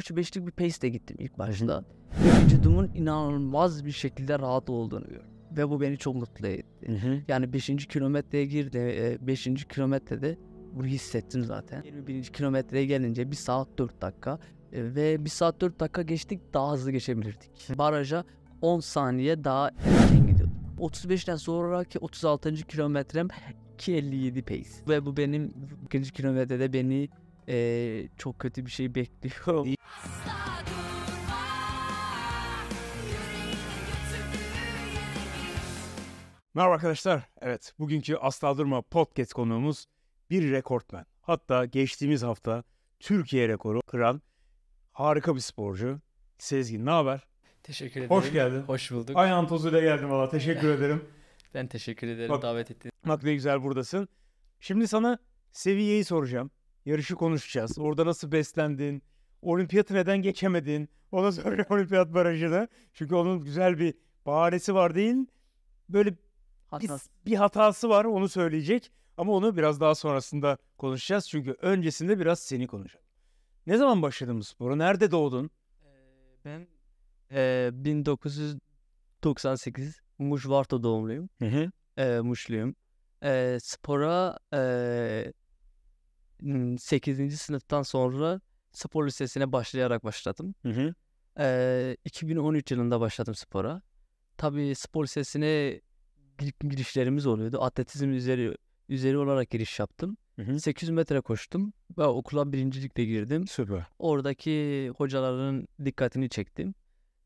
3-5'lik bir de gittim ilk başta. Ve vücudumun inanılmaz bir şekilde rahat olduğunu gördüm. Ve bu beni çok mutlu etti. Hı hı. Yani 5. kilometreye girdi. 5. E, kilometrede bunu hissettim zaten. 21. kilometreye gelince 1 saat 4 dakika e, ve 1 saat 4 dakika geçtik daha hızlı geçebilirdik. Baraja 10 saniye daha erken gidiyordum. 35'ten sonraki 36. kilometrem 2.57 pace ve bu benim 2. kilometrede beni ee, çok kötü bir şey bekliyorum. Merhaba arkadaşlar. Evet, bugünkü Asla Durma podcast konuğumuz bir rekortmen. Hatta geçtiğimiz hafta Türkiye rekoru kıran harika bir sporcu. Sezgin ne haber? Teşekkür ederim. Hoş geldin. Hoş bulduk. Ayağın tozuyla geldim valla. Teşekkür ederim. Ben teşekkür ederim bak, davet ettiğin. Bak ne güzel buradasın. Şimdi sana seviyeyi soracağım. Yarışı konuşacağız. Orada nasıl beslendin? Olimpiyatı neden geçemedin? Ona sonra olimpiyat barajını. Çünkü onun güzel bir bahanesi var değil. Böyle hatası. bir hatası var onu söyleyecek. Ama onu biraz daha sonrasında konuşacağız. Çünkü öncesinde biraz seni konuşalım. Ne zaman başladın bu spora? Nerede doğdun? Ee, ben e, 1998 Muş Varto doğumluyum. Hı hı. E, Muşluyum. E, spora e, 8. sınıftan sonra spor lisesine başlayarak başladım. Hı hı. Ee, 2013 yılında başladım spora. Tabii spor lisesine girişlerimiz oluyordu. Atletizm üzeri üzeri olarak giriş yaptım. Hı hı. 800 metre koştum ve okula birincilikle girdim. Süper. Oradaki hocaların dikkatini çektim.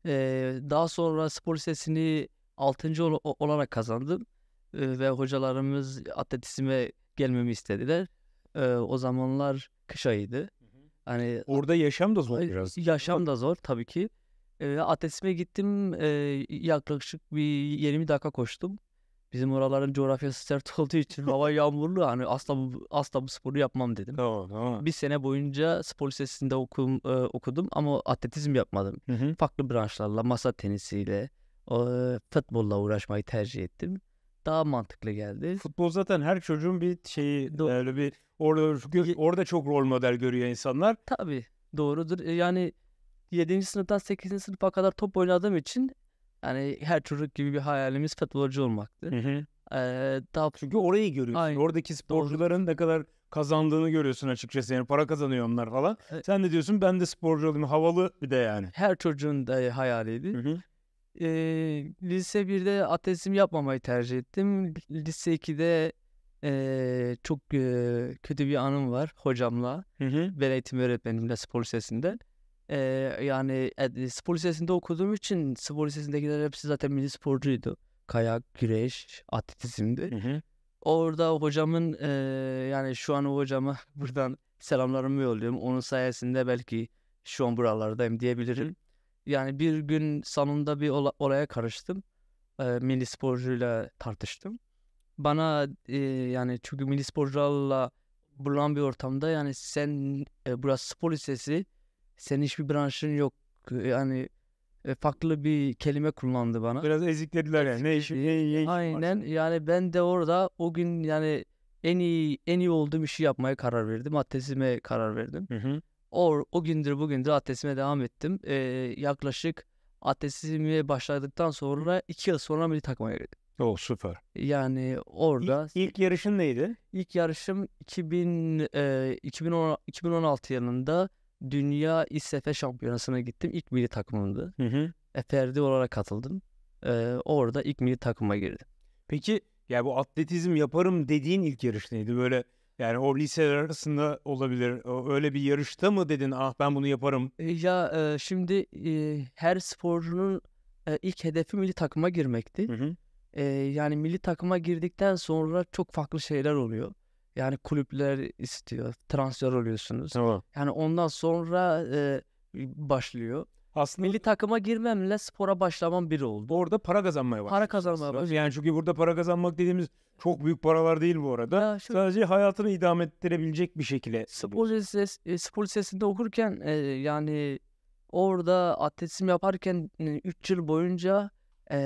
Ee, daha sonra spor lisesini 6. Ol- olarak kazandım. Ee, ve hocalarımız atletizme gelmemi istediler e, o zamanlar kış ayıydı. Hani orada yaşam da zor biraz. Yaşam da zor tabii ki. E, atletizme gittim. E, yaklaşık bir 20 dakika koştum. Bizim oraların coğrafyası sert olduğu için hava yağmurlu. Hani asla bu, asla bu sporu yapmam dedim. Tamam, tamam. Bir sene boyunca spor lisesinde okum, e, okudum ama atletizm yapmadım. Hı hı. Farklı branşlarla, masa tenisiyle, e, futbolla uğraşmayı tercih ettim daha mantıklı geldi. Futbol zaten her çocuğun bir şeyi e, öyle bir orada orada çok rol model görüyor insanlar. Tabii doğrudur. E, yani 7. sınıftan 8. sınıfa kadar top oynadığım için yani her çocuk gibi bir hayalimiz futbolcu olmaktı. Hı hı. Ee, daha... Çünkü orayı görüyorsun. Aynen. Oradaki sporcuların Doğru. ne kadar kazandığını görüyorsun açıkçası. Yani para kazanıyor onlar falan. Evet. Sen de diyorsun ben de sporcu olayım. Havalı bir de yani. Her çocuğun da hayaliydi. Hı hı e, lise 1'de atletizm yapmamayı tercih ettim. Lise 2'de e, çok e, kötü bir anım var hocamla. Hı hı. Ben eğitim öğretmenimle spor lisesinde. E, yani e, spor lisesinde okuduğum için spor lisesindekiler hepsi zaten milli sporcuydu. Kayak, güreş, atletizmdi. Hı hı. Orada hocamın e, yani şu an o hocama buradan selamlarımı yolluyorum. Onun sayesinde belki şu an buralardayım diyebilirim. Yani bir gün salonda bir ola, olaya karıştım. E, milli sporcuyla tartıştım. Bana e, yani çünkü milli sporcularla bulunan bir ortamda yani sen e, burası spor lisesi senin hiçbir branşın yok. Yani e, farklı bir kelime kullandı bana. Biraz eziklediler yani. Ne işi? Ne, ne işi Aynen. Var. Yani ben de orada o gün yani en iyi en iyi olduğum işi yapmaya karar verdim. Atletizme karar verdim. Hı hı. O, o gündür bugündür atletizme devam ettim. Ee, yaklaşık atletizmeye başladıktan sonra iki yıl sonra milli takıma girdim. Oh süper. Yani orada... İlk, ilk yarışın neydi? İlk yarışım 2000, e, 2010, 2016 yılında Dünya İSF Şampiyonası'na gittim. İlk milli takımımdı. Hı hı. Eferdi olarak katıldım. E, orada ilk milli takıma girdim. Peki ya bu atletizm yaparım dediğin ilk yarış neydi? Böyle yani o liseler arasında olabilir. Öyle bir yarışta mı dedin ah ben bunu yaparım? E, ya e, şimdi e, her sporcunun e, ilk hedefi milli takıma girmekti. Hı hı. E, yani milli takıma girdikten sonra çok farklı şeyler oluyor. Yani kulüpler istiyor, transfer oluyorsunuz. Tamam. Yani ondan sonra e, başlıyor. Aslında Milli takıma girmemle spora başlamam biri oldu. orada para kazanmaya başladın. Para kazanmaya başladım. Yani çünkü burada para kazanmak dediğimiz çok büyük paralar değil bu arada. şu- Sadece hayatını idam ettirebilecek bir şekilde. Spor, lises, e, spor lisesinde okurken e, yani orada atletizm yaparken 3 e, yıl boyunca e,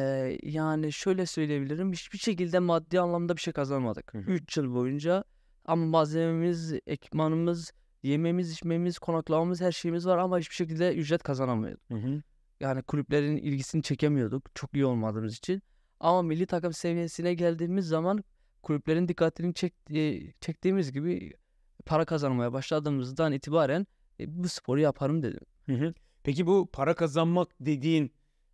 yani şöyle söyleyebilirim hiçbir şekilde maddi anlamda bir şey kazanmadık. Hı 3 yıl boyunca ama malzememiz, ekipmanımız Yememiz, içmemiz, konaklamamız, her şeyimiz var ama hiçbir şekilde ücret kazanamıyorduk. Hı hı. Yani kulüplerin ilgisini çekemiyorduk çok iyi olmadığımız için. Ama milli takım seviyesine geldiğimiz zaman kulüplerin dikkatini çekti e, çektiğimiz gibi para kazanmaya başladığımızdan itibaren e, bu sporu yaparım dedim. Hı hı. Peki bu para kazanmak dediğin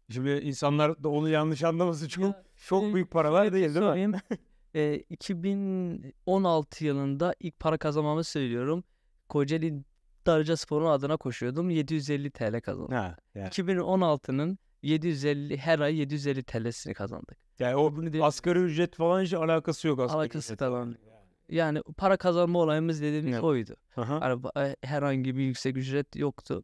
şimdi insanlar da onu yanlış anlaması çok ya, çok e, büyük paralar değil değil mi? e, 2016 yılında ilk para kazanmamı söylüyorum. Kocaeli Darıca Spor'un adına koşuyordum. 750 TL kazandım. yani. 2016'nın 750 her ay 750 TL'sini kazandık. Yani o Bunu diye... ücret falan hiç alakası yok aslında. Alakası falan. Yani para kazanma olayımız dediğimiz evet. oydu. Aha. E, herhangi bir yüksek ücret yoktu.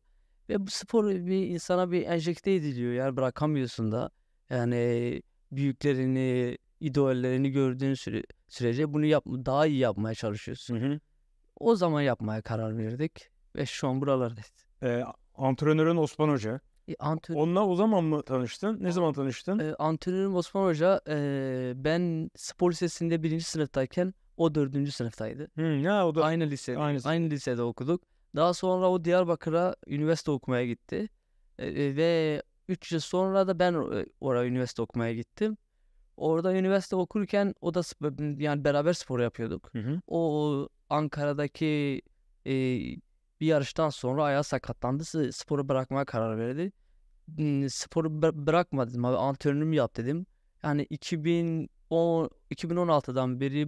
Ve bu spor bir insana bir enjekte ediliyor. Yani bırakamıyorsun da. Yani büyüklerini, idollerini gördüğün süre, sürece bunu yap, daha iyi yapmaya çalışıyorsun. Hı hı. O zaman yapmaya karar verdik ve şu an buralardayız. E, antrenörün Osman Hoca. E, antren... Onunla o zaman mı tanıştın? Ne A- zaman tanıştın? E, antrenörüm Osman Hoca e, ben spor lisesinde birinci sınıftayken o dördüncü sınıftaydı. Hmm, ya, o da... Aynı lise. aynı. aynı lisede okuduk. Daha sonra o Diyarbakır'a üniversite okumaya gitti. E, e ve 3 yıl sonra da ben e, oraya üniversite okumaya gittim. Orada üniversite okurken o da yani beraber spor yapıyorduk. Hı hı. O Ankara'daki e, bir yarıştan sonra ayağı sakatlandı. Sporu bırakmaya karar verdi. Sporu bırakma dedim abi antrenörüm yap dedim. Yani 2010 2016'dan beri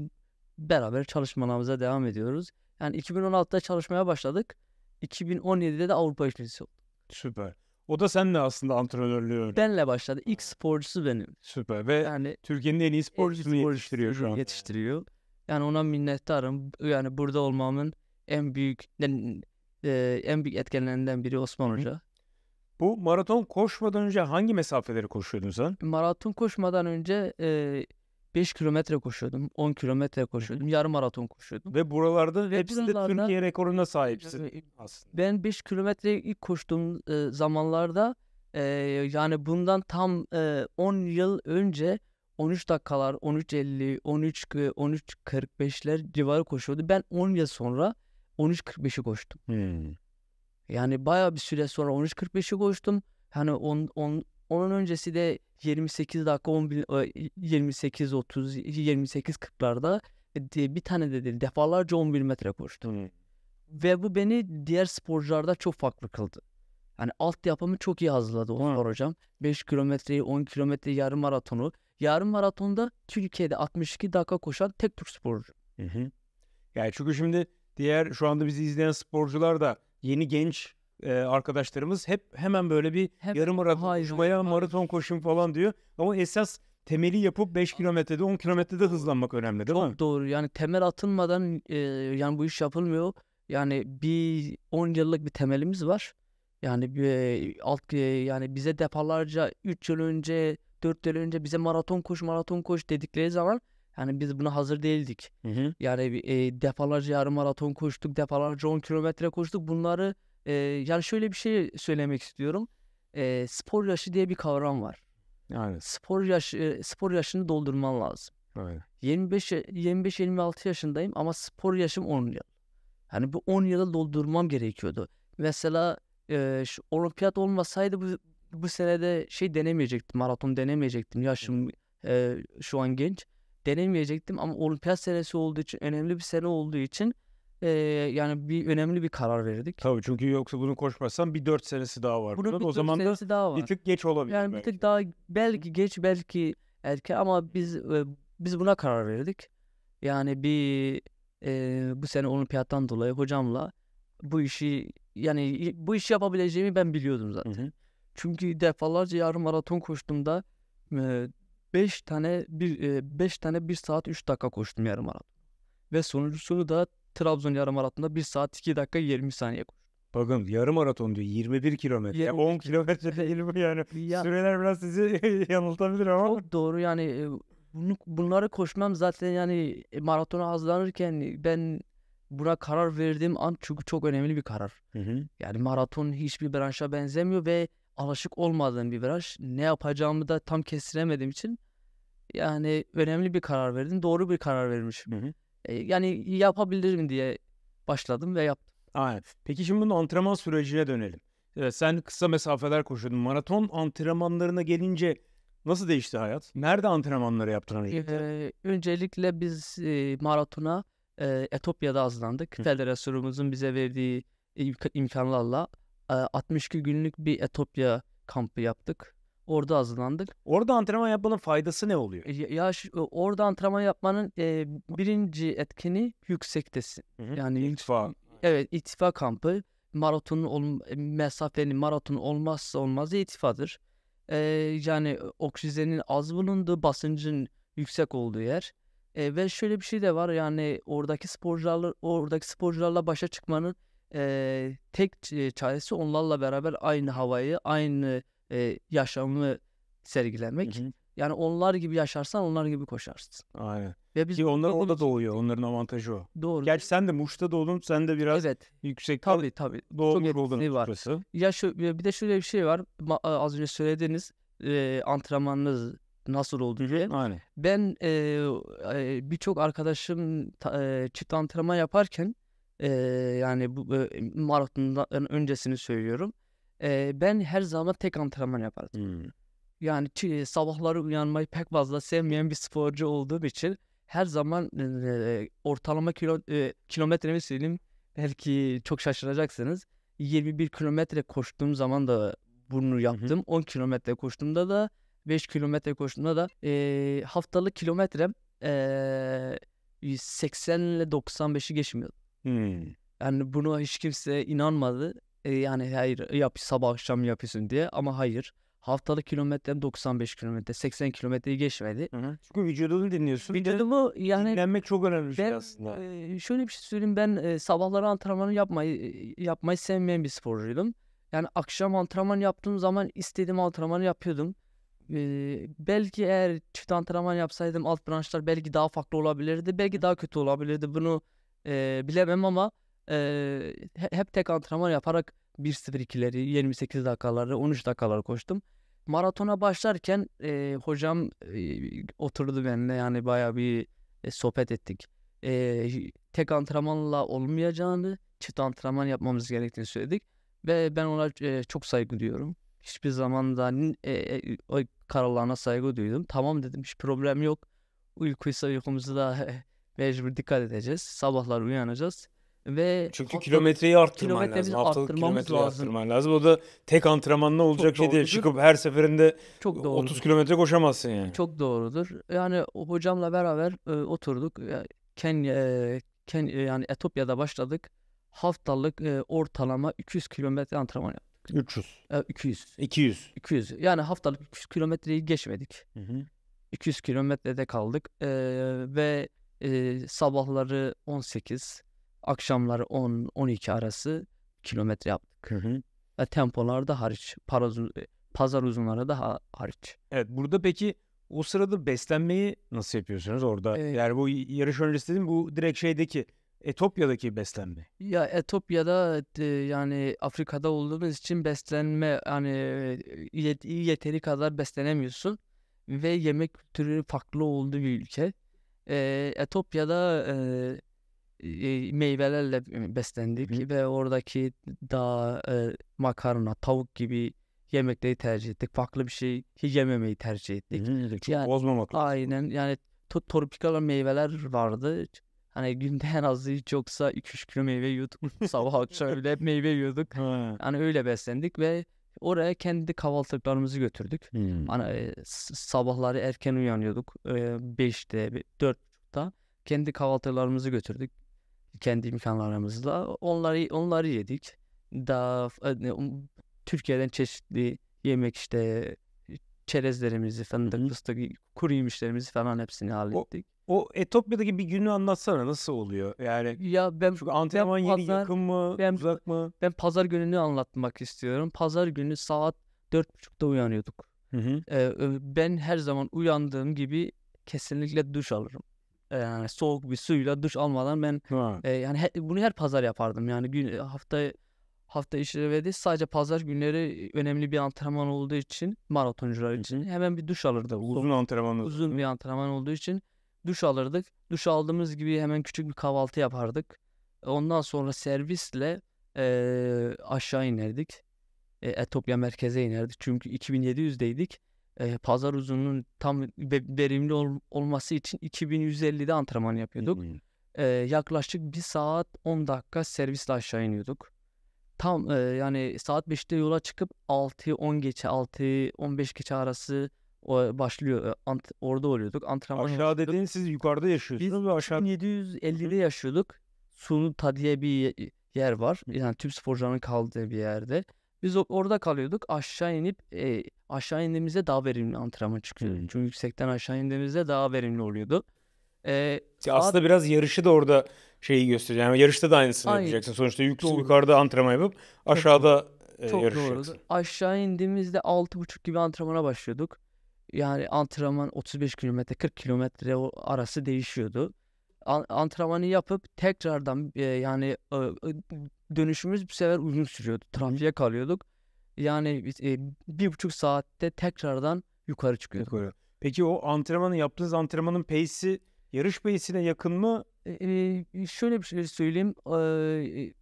beraber çalışmalarımıza devam ediyoruz. Yani 2016'da çalışmaya başladık. 2017'de de Avrupa üçlüsü oldu. Süper. O da senle aslında antrenörlüğü öğrendi. Benle başladı. İlk sporcusu benim. Süper. Ve yani, Türkiye'nin en iyi sporcusunu en yetiştiriyor şu an. Yetiştiriyor. Yani ona minnettarım. Yani burada olmamın en büyük en e, büyük etkenlerinden biri Osman Hoca. Bu maraton koşmadan önce hangi mesafeleri koşuyordun sen? Maraton koşmadan önce e, 5 kilometre koşuyordum, 10 kilometre koşuyordum, yarım maraton koşuyordum. Ve buralarda Ve hepsi de Türkiye rekoruna sahipsin e, aslında. Ben 5 kilometre ilk koştuğum e, zamanlarda e, yani bundan tam e, 10 yıl önce 13 dakikalar, 13.50, 13 13.45'ler civarı koşuyordu. Ben 10 yıl sonra 13.45'i koştum. Hmm. Yani baya bir süre sonra 13.45'i koştum. Hani 10 10 onun öncesi de 28 dakika 28 30 28 40'larda bir tane de değil defalarca 11 metre koştu Hmm. Ve bu beni diğer sporcularda çok farklı kıldı. Yani altyapımı çok iyi hazırladı Osman hmm. hocam. 5 kilometreyi 10 kilometre yarım maratonu. Yarım maratonda Türkiye'de 62 dakika koşan tek Türk sporcu. Hı Yani çünkü şimdi diğer şu anda bizi izleyen sporcular da yeni genç e, arkadaşlarımız hep hemen böyle bir hep, yarım maraton koşmaya, maraton koşun falan diyor. Ama esas temeli yapıp 5 kilometrede 10 kilometrede hızlanmak önemli değil Çok mi? doğru yani temel atılmadan e, yani bu iş yapılmıyor. Yani bir 10 yıllık bir temelimiz var. Yani bir, alt yani bize defalarca 3 yıl önce 4 yıl önce bize maraton koş maraton koş dedikleri zaman yani biz buna hazır değildik. Hı hı. Yani e, defalarca yarım maraton koştuk, defalarca 10 kilometre koştuk. Bunları e, yani şöyle bir şey söylemek istiyorum. E, spor yaşı diye bir kavram var. Aynen. Spor yaşı spor yaşını doldurman lazım. Aynen. 25 25 26 yaşındayım ama spor yaşım 10 yıl. Hani bu 10 yılı doldurmam gerekiyordu. Mesela e, şu olimpiyat olmasaydı bu bu senede şey denemeyecektim. Maraton denemeyecektim. Yaşım e, şu an genç. Denemeyecektim ama olimpiyat senesi olduğu için önemli bir sene olduğu için e, yani bir önemli bir karar verdik. Tabii çünkü yoksa bunu koşmazsan bir 4 senesi daha var. Bunun bir o zaman da daha var. bir tık geç olabilir. Yani belki. bir tık daha belki geç belki erken ama biz e, biz buna karar verdik. Yani bir e, bu sene olimpiyattan dolayı hocamla bu işi yani bu işi yapabileceğimi ben biliyordum zaten. Hı hı. Çünkü defalarca yarım maraton koştuğumda 5 e, tane bir 5 e, tane 1 saat 3 dakika koştum yarım maraton. Ve sonuncusunu da Trabzon yarım maratonda 1 saat 2 dakika 20 saniye koş. Bakın yarım maraton diyor 21 kilometre. Yani 10 kilometre değil bu yani. Ya, Süreler biraz sizi yanıltabilir ama. Çok doğru yani e, bunu, bunları koşmam zaten yani e, maratona hazırlanırken ben buna karar verdiğim an çünkü çok önemli bir karar. Hı hı. Yani maraton hiçbir branşa benzemiyor ve alışık olmadığım bir branş. Ne yapacağımı da tam kestiremediğim için yani önemli bir karar verdim. Doğru bir karar vermişim. Hı hı yani yapabilirim diye başladım ve yaptım. Aynen. Peki şimdi bunun antrenman sürecine dönelim. Evet, sen kısa mesafeler koşuyordun. Maraton antrenmanlarına gelince nasıl değişti hayat? Nerede antrenmanları yaptın? Hareketi? Ee, öncelikle biz e, maratona e, Etopya'da hazırlandık. Federasyonumuzun bize verdiği imkanlarla e, 62 günlük bir Etopya kampı yaptık. Orada hazırlandık. Orada antrenman yapmanın faydası ne oluyor? E, Ya orada antrenman yapmanın e, birinci etkeni yüksektesin. Hı hı. Yani yük- evet ittifa kampı maratonun mesafenin maraton olmazsa olmazı ittifadır. E, yani oksijenin az bulunduğu basıncın yüksek olduğu yer. E, ve şöyle bir şey de var yani oradaki sporcularla oradaki sporcularla başa çıkmanın e, tek e, çaresi onlarla beraber aynı havayı, aynı e, yaşamını sergilemek. Hı hı. Yani onlar gibi yaşarsan onlar gibi koşarsın. Aynen. Ve biz Ki onlar orada doğuyor. Onların avantajı o. Doğru. Gerçi sen de Muş'ta doğdun. Sen de biraz evet. yüksek tabii, tabii. doğmuş oldun var. Burası. Ya şu, bir de şöyle bir şey var. Az önce söylediğiniz e, antrenmanınız nasıl oldu diye. Aynen. Ben e, e, birçok arkadaşım e, çift antrenman yaparken e, yani bu e, maratondan öncesini söylüyorum e, ben her zaman tek antrenman yapardım. Hmm. Yani sabahları uyanmayı pek fazla sevmeyen bir sporcu olduğum için her zaman e, ortalama kilo e, kilometremi söyleyeyim belki çok şaşıracaksınız. 21 kilometre koştuğum zaman da bunu yaptım. Hı hı. 10 kilometre koştuğumda da 5 kilometre koştuğumda da e, haftalık kilometrem e, 80 ile 95'i geçmiyordu. Hmm. Yani bunu hiç kimse inanmadı. E, yani hayır yap sabah akşam yapıyorsun diye ama hayır. Haftalık kilometrem 95 kilometre, 80 kilometreyi geçmedi. Hı hı. Çünkü vücudunu dinliyorsun. Vücudumu yani... Dinlenmek çok önemli bir şey aslında. E, şöyle bir şey söyleyeyim ben e, sabahları antrenmanı yapmayı yapmayı sevmeyen bir sporcuydum. Yani akşam antrenman yaptığım zaman istediğim antrenmanı yapıyordum. Ee, belki eğer çift antrenman yapsaydım alt branşlar belki daha farklı olabilirdi. Belki daha kötü olabilirdi. Bunu e, bilemem ama e, hep tek antrenman yaparak 1.02'leri, 28 dakikaları, 13 dakikaları koştum. Maratona başlarken e, hocam e, oturdu benimle yani baya bir e, sohbet ettik. E, tek antrenmanla olmayacağını, çift antrenman yapmamız gerektiğini söyledik. Ve ben ona e, çok saygı duyuyorum. Hiçbir zaman da e, e, o kararlarına saygı duydum. Tamam dedim hiç problem yok. Uykuysa uykumuzu da mecbur dikkat edeceğiz. Sabahlar uyanacağız. Ve Çünkü hafta, kilometreyi arttırman lazım. Haftalık kilometreyi lazım. arttırman lazım. O da tek antrenmanla olacak Çok şey değil. Çıkıp her seferinde Çok 30 kilometre koşamazsın yani. Çok doğrudur. Yani hocamla beraber e, oturduk. Kenya, Kenya e, e, yani Etopya'da başladık. Haftalık e, ortalama 300 kilometre antrenman yaptık. 300. E, 200. 200. 200. Yani haftalık 300 kilometreyi geçmedik. Hı hı. 200 kilometrede kaldık. E, ve e, sabahları 18, Akşamları 10-12 arası kilometre yaptık. Hı hı. E, tempolarda hariç. Paraz, pazar uzunları da hariç. Evet burada peki o sırada beslenmeyi nasıl yapıyorsunuz orada? Evet. Yani bu yarış öncesi dedim bu direkt şeydeki Etopya'daki beslenme. Ya Etopya'da e, yani Afrika'da olduğumuz için beslenme yani e, yet, yeteri kadar beslenemiyorsun ve yemek kültürü farklı olduğu bir ülke. E, Etopya'da e, meyvelerle beslendik Hı. ve oradaki daha e, makarna, tavuk gibi yemekleri tercih ettik. Farklı bir şey hiç yememeyi tercih ettik. Hı, çok yani, bozmamak Aynen yani to- tropikal meyveler vardı. Hani günde en az hiç yoksa 2-3 kilo meyve yiyorduk. Sabah akşam öyle meyve yiyorduk. Ha. Yani öyle beslendik ve oraya kendi kahvaltılıklarımızı götürdük. Hmm. Hani sabahları erken uyanıyorduk. 5'te, 4'te kendi kahvaltılarımızı götürdük kendi imkanlarımızla onları onları yedik. Daha hani, um, Türkiye'den çeşitli yemek işte çerezlerimizi falan, fıstık, kuru yemişlerimizi falan hepsini hallettik. O, o Etopya'daki bir günü anlatsana nasıl oluyor? Yani ya ben çünkü antrenman yeri yakın mı, ben, uzak mı? Ben pazar gününü anlatmak istiyorum. Pazar günü saat dört buçukta uyanıyorduk. Hı hı. Ee, ben her zaman uyandığım gibi kesinlikle duş alırım yani soğuk bir suyla duş almadan ben ha. e, yani he, bunu her pazar yapardım. Yani gün hafta hafta işleri değil sadece pazar günleri önemli bir antrenman olduğu için maratoncular için hemen bir duş alırdık. Uzun antrenman Uzun bir antrenman olduğu için duş alırdık. Duş aldığımız gibi hemen küçük bir kahvaltı yapardık. Ondan sonra servisle e, aşağı inerdik. E, Etopya merkeze inerdik. Çünkü 2700'deydik e, pazar uzunluğunun tam verimli ol, olması için 2150'de antrenman yapıyorduk. E, yaklaşık bir saat 10 dakika servisle aşağı iniyorduk. Tam e, yani saat 5'te yola çıkıp 6-10 geçe 6-15 geçe arası o başlıyor. E, ant, orada oluyorduk. Antrenman aşağı yapıyorduk. dediğin siz yukarıda yaşıyorsunuz Biz ve aşağı 1750'de yaşıyorduk. Sunu Tadiye bir yer var. Yani tüm sporcuların kaldığı bir yerde. Biz orada kalıyorduk. Aşağı inip e, aşağı indiğimizde daha verimli antrenman çıkıyordu. Hmm. Çünkü yüksekten aşağı indiğimizde daha verimli oluyordu. E, ee, Aslında biraz yarışı da orada şeyi gösteriyor. Yani yarışta da aynısını Aynen. yapacaksın. Sonuçta yük, yukarıda antrenman yapıp aşağıda Çok, e, çok yarışacaksın. Doğrudur. Aşağı indiğimizde 6.30 gibi antrenmana başlıyorduk. Yani antrenman 35 kilometre 40 kilometre arası değişiyordu antrenmanı yapıp tekrardan e, yani e, e dönüşümüz bu sefer uzun sürüyordu. Trafiğe kalıyorduk. Yani e, bir buçuk saatte tekrardan yukarı çıkıyorduk. Yukarı. Peki o antrenmanı yaptığınız antrenmanın pace'i yarış pace'ine yakın mı? E, e şöyle bir şey söyleyeyim. E, e,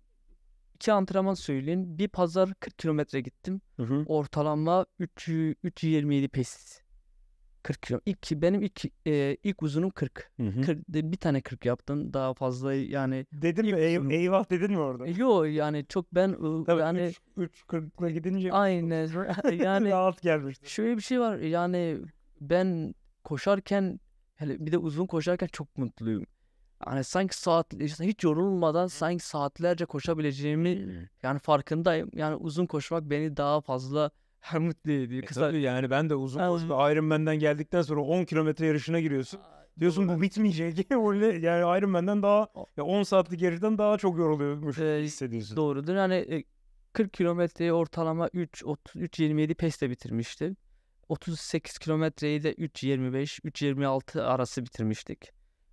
iki antrenman söyleyeyim. Bir pazar 40 kilometre gittim. Hı hı. Ortalama 3, 327 pace. 40 kilo. İlk benim ilk e, ilk uzunum 40. Hı hı. 40 bir tane 40 yaptım. Daha fazla yani. Dedim mi? Ey, eyvah dedin mi orada? E, Yok yani çok ben Tabii yani 3 40'la gidince Aynen. yani rahat gelmişti. Şöyle bir şey var. Yani ben koşarken hele bir de uzun koşarken çok mutluyum. Yani sanki saat hiç yorulmadan sanki saatlerce koşabileceğimi yani farkındayım. Yani uzun koşmak beni daha fazla her Kısa... E tabii yani ben de uzun koşu Iron Man'den geldikten sonra 10 kilometre yarışına giriyorsun. Diyorsun bu bitmeyecek. Öyle yani Iron Man'den daha ya 10 saatlik yarıştan daha çok yoruluyormuş ee, hissediyorsun. Doğrudur. Hani 40 e, kilometreyi ortalama 3 30 3.27 pace'te bitirmiştim. 38 kilometreyi de 3.25 3.26 arası bitirmiştik.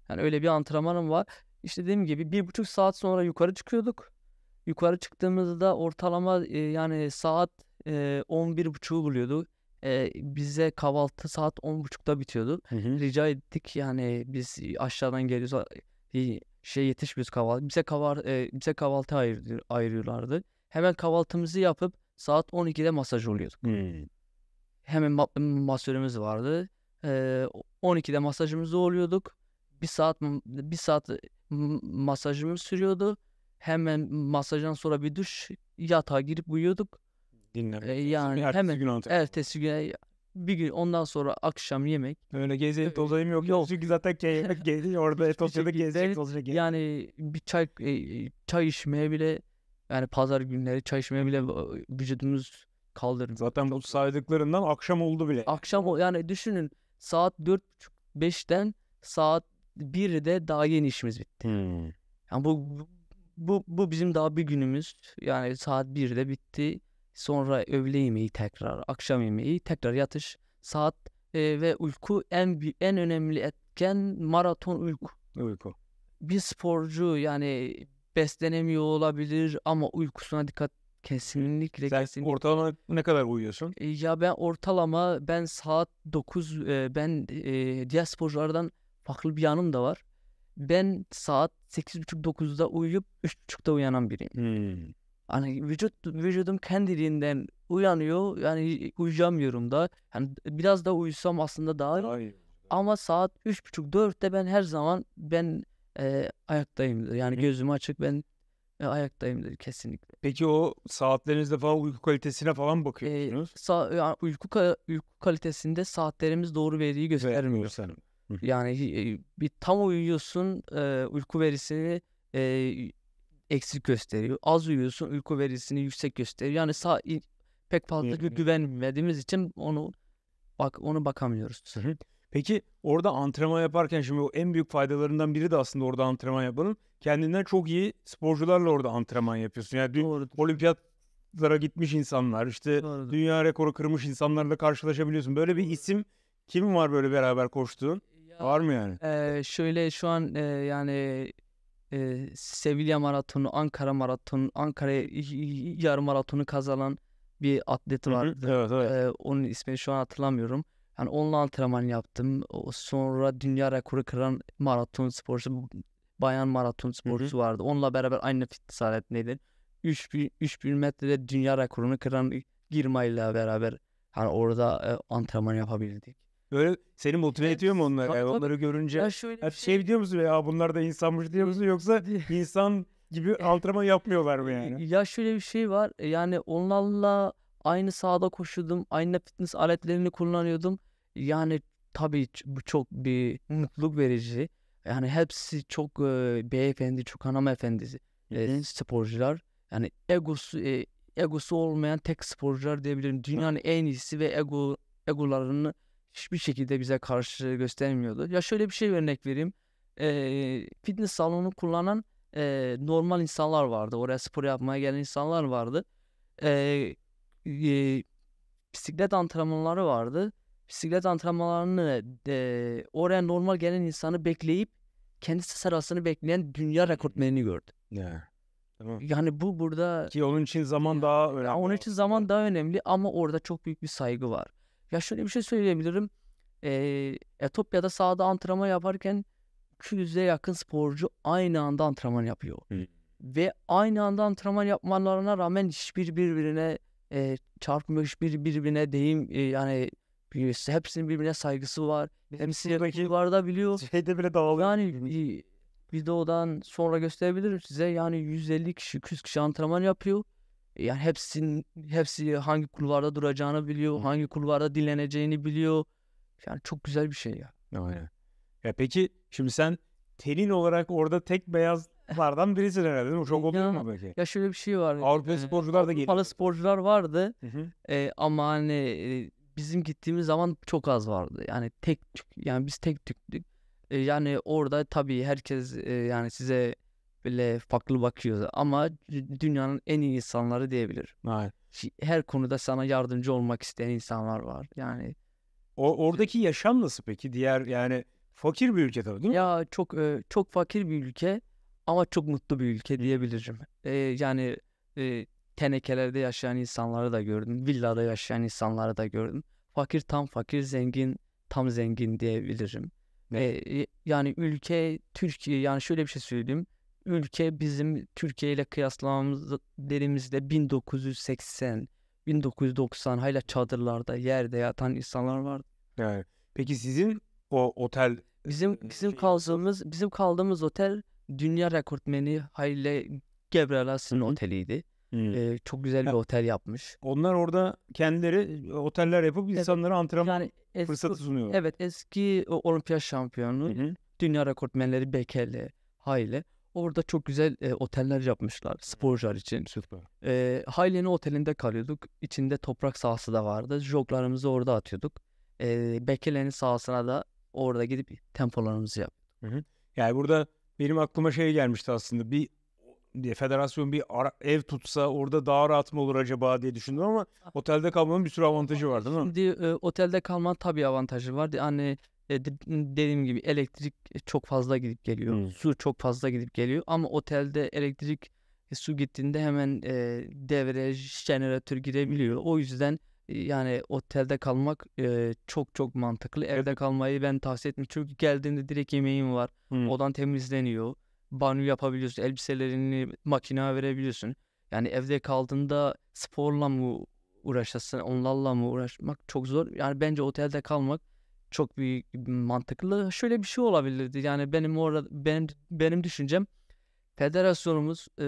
Yani öyle bir antrenmanım var. İşte dediğim gibi bir buçuk saat sonra yukarı çıkıyorduk. Yukarı çıktığımızda ortalama e, yani saat e, 11.30'u buluyordu. E, bize kahvaltı saat 10.30'da bitiyordu. Hı hı. Rica ettik yani biz aşağıdan geliyoruz şey yetişmiyoruz kahvaltı. Bize, kahvar, e, bize kahvaltı ayır, ayırıyorlardı. Hemen kahvaltımızı yapıp saat 12'de masaj oluyorduk. Hmm. Hemen ma- masörümüz vardı. E, 12'de masajımızı oluyorduk. Bir saat bir saat masajımız sürüyordu. Hemen masajdan sonra bir duş yatağa girip uyuyorduk dinlemek. E, yani ertesi hemen gün Antalya. ertesi gün bir gün ondan sonra akşam yemek. Öyle gezeyim dolayım yok. yok. Çünkü zaten yemek gezi orada Etosya gezecek olacak. Yani bir çay e, çay içmeye bile yani pazar günleri çay içmeye bile vücudumuz kaldırmıyor. Zaten bu saydıklarından akşam oldu bile. Akşam yani düşünün saat 4.30-5'ten saat 1'de daha yeni işimiz bitti. Hmm. Yani bu, bu bu bizim daha bir günümüz yani saat 1'de bitti. Sonra öğle yemeği tekrar, akşam yemeği tekrar yatış, saat e, ve uyku en en önemli etken maraton uyku. Uyku. Bir sporcu yani beslenemiyor olabilir ama uykusuna dikkat kesinlikle Sen kesinlikle. ortalama ne kadar uyuyorsun? E, ya ben ortalama ben saat 9 e, ben e, diğer sporculardan farklı bir yanım da var. Ben saat 8.30-9'da uyuyup 3.30'da uyanan biriyim. Hmm. Hani vücut vücudum kendiliğinden uyanıyor. Yani uyuyamıyorum da. Yani biraz da uyusam aslında daha iyi. Hayır. Ama saat 3.30-4'te ben her zaman ben e, ayaktayımdır. Yani gözüm açık ben e, ayaktayımdır kesinlikle. Peki o saatlerinizde falan uyku kalitesine falan e, bakıyorsunuz? E, sa- yani uyku, ka- uyku kalitesinde saatlerimiz doğru veriyi göstermiyor. Vermiyor sanırım. Yani e, bir tam uyuyorsun e, uyku verisini e, eksik gösteriyor. Az uyuyorsun uyku verisini yüksek gösteriyor. Yani sağ pek fazla güvenmediğimiz için onu bak onu bakamıyoruz. Peki orada antrenman yaparken şimdi o en büyük faydalarından biri de aslında orada antrenman yapmanın kendinden çok iyi sporcularla orada antrenman yapıyorsun. Yani Doğru. olimpiyatlara gitmiş insanlar işte Doğru. dünya rekoru kırmış insanlarla karşılaşabiliyorsun. Böyle bir isim kim var böyle beraber koştuğun? Ya, var mı yani? E, şöyle şu an e, yani e, Sevilla maratonu, Ankara maratonu, Ankara yarım maratonu kazanan bir atlet vardı. evet, evet. E, onun ismini şu an hatırlamıyorum. Yani onunla antrenman yaptım. O, sonra dünya rekoru kıran maraton sporcusu, bayan maraton sporcusu vardı. Onunla beraber aynı fitness aletindeydi. 3000, 3000 metrede dünya rekorunu kıran Girma ile beraber yani orada e, antrenman yapabildik. Böyle seni motive ediyor mu onlar? yani e, onları görünce ya şöyle şey... şey diyor musun ya bunlar da insanmış diyor musun yoksa insan gibi antrenman yapmıyorlar mı yani? Ya şöyle bir şey var. E, yani onlarla aynı sahada koşuyordum. Aynı fitness aletlerini kullanıyordum. Yani tabii bu çok bir mutluluk verici. Yani hepsi çok e, beyefendi, çok hanımefendisi e, sporcular. Yani egosu e, egosu olmayan tek sporcular diyebilirim. Dünyanın en iyisi ve ego egolarını hiçbir şekilde bize karşı göstermiyordu. Ya şöyle bir şey örnek vereyim. E, fitness salonu kullanan e, normal insanlar vardı. Oraya spor yapmaya gelen insanlar vardı. E, e, bisiklet antrenmanları vardı. Bisiklet antrenmanlarını e, oraya normal gelen insanı bekleyip kendisi sırasını bekleyen dünya rekortmenini gördü. Yeah. Yani bu burada ki onun için zaman daha önemli. Onun için zaman daha önemli ama orada çok büyük bir saygı var. Ya şöyle bir şey söyleyebilirim. E, Etopya'da sahada antrenman yaparken 200'e yakın sporcu aynı anda antrenman yapıyor. Hı. Ve aynı anda antrenman yapmalarına rağmen hiçbir birbirine e, çarpmıyor, hiçbir birbirine deyim e, yani hepsinin birbirine saygısı var. Hepsi da biliyor. Şeyde bile dağılıyor. Yani e, videodan sonra gösterebilirim size. Yani 150 kişi, 200 kişi antrenman yapıyor yani hepsinin hepsi hangi kulvarda duracağını biliyor, Hı. hangi kulvarda dinleneceğini biliyor. Yani çok güzel bir şey ya. Aynen. Ya peki şimdi sen tenin olarak orada tek eh. beyazlardan birisin herhalde değil mi? Çok oluyor mu peki? Ya şöyle bir şey var. Avrupa ee, sporcular da geliyor. Avrupalı sporcular vardı. E, ama hani e, bizim gittiğimiz zaman çok az vardı. Yani tek yani biz tek tüktük. E, yani orada tabii herkes e, yani size Bile farklı bakıyor ama dünyanın en iyi insanları diyebilir. Evet. Her konuda sana yardımcı olmak isteyen insanlar var. Yani o, oradaki yaşam nasıl peki? Diğer yani fakir bir ülke tabii değil mi? Ya çok e, çok fakir bir ülke ama çok mutlu bir ülke diyebilirim. E, yani e, tenekelerde yaşayan insanları da gördüm. Villada yaşayan insanları da gördüm. Fakir tam fakir, zengin tam zengin diyebilirim. Evet. yani ülke Türkiye yani şöyle bir şey söyleyeyim ülke bizim Türkiye ile kıyaslamamız derimizde 1980 1990 hala çadırlarda yerde yatan insanlar vardı. Yani peki sizin o otel bizim e, bizim şey... kaldığımız bizim kaldığımız otel dünya rekortmeni Hayle Gebrelas'ın oteliydi. Hmm. Ee, çok güzel bir ha. otel yapmış. Onlar orada kendileri e, oteller yapıp evet, insanlara antrenman yani eski, fırsatı sunuyor. Evet eski olimpiyat şampiyonu, hı hı. dünya rekortmenleri Bekele, hayli. Orada çok güzel e, oteller yapmışlar sporcular için. Süper. E, Hayleni Oteli'nde kalıyorduk. İçinde toprak sahası da vardı. Joglarımızı orada atıyorduk. E, Bekele'nin sahasına da orada gidip tempolarımızı yaptık. Hı hı. Yani burada benim aklıma şey gelmişti aslında. Bir federasyon bir ara, ev tutsa orada daha rahat mı olur acaba diye düşündüm ama ah. otelde kalmanın bir sürü avantajı var değil mi? Şimdi e, otelde kalmanın tabii avantajı var. Hani e, dediğim gibi elektrik e, çok fazla gidip geliyor. Hmm. Su çok fazla gidip geliyor. Ama otelde elektrik e, su gittiğinde hemen e, devreye jeneratör girebiliyor. O yüzden yani otelde kalmak e, çok çok mantıklı. Evde evet. kalmayı ben tavsiye etmiyorum. Çünkü geldiğinde direkt yemeğin var. Hmm. Odan temizleniyor. Banyo yapabiliyorsun. Elbiselerini makineye verebiliyorsun. Yani evde kaldığında sporla mı uğraşasın, onlarla mı uğraşmak çok zor. Yani bence otelde kalmak çok büyük mantıklı. Şöyle bir şey olabilirdi. Yani benim orada benim benim düşüncem federasyonumuz, e,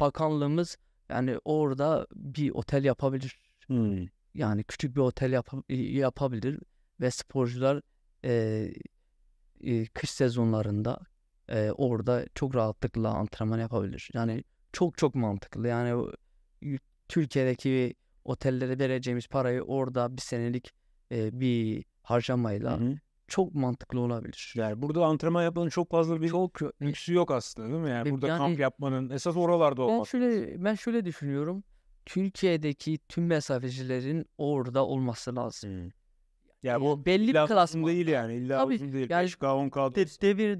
bakanlığımız yani orada bir otel yapabilir. Hmm. Yani küçük bir otel yap, yapabilir ve sporcular e, e, kış sezonlarında e, orada çok rahatlıkla antrenman yapabilir. Yani çok çok mantıklı. Yani Türkiye'deki otellere vereceğimiz parayı orada bir senelik e, bir harcamayla Hı-hı. çok mantıklı olabilir. Yani burada antrenman yapmanın çok fazla bir çok lüksü yok aslında değil mi? Yani burada yani, kamp yapmanın esas oralarda olmak. Ben şöyle ben şöyle düşünüyorum. Türkiye'deki tüm mesafecilerin orada olması lazım. Hı. Yani bu belli bir klasman değil yani. İlla Tabii, değil. Yani, 5K, 10K. De, devir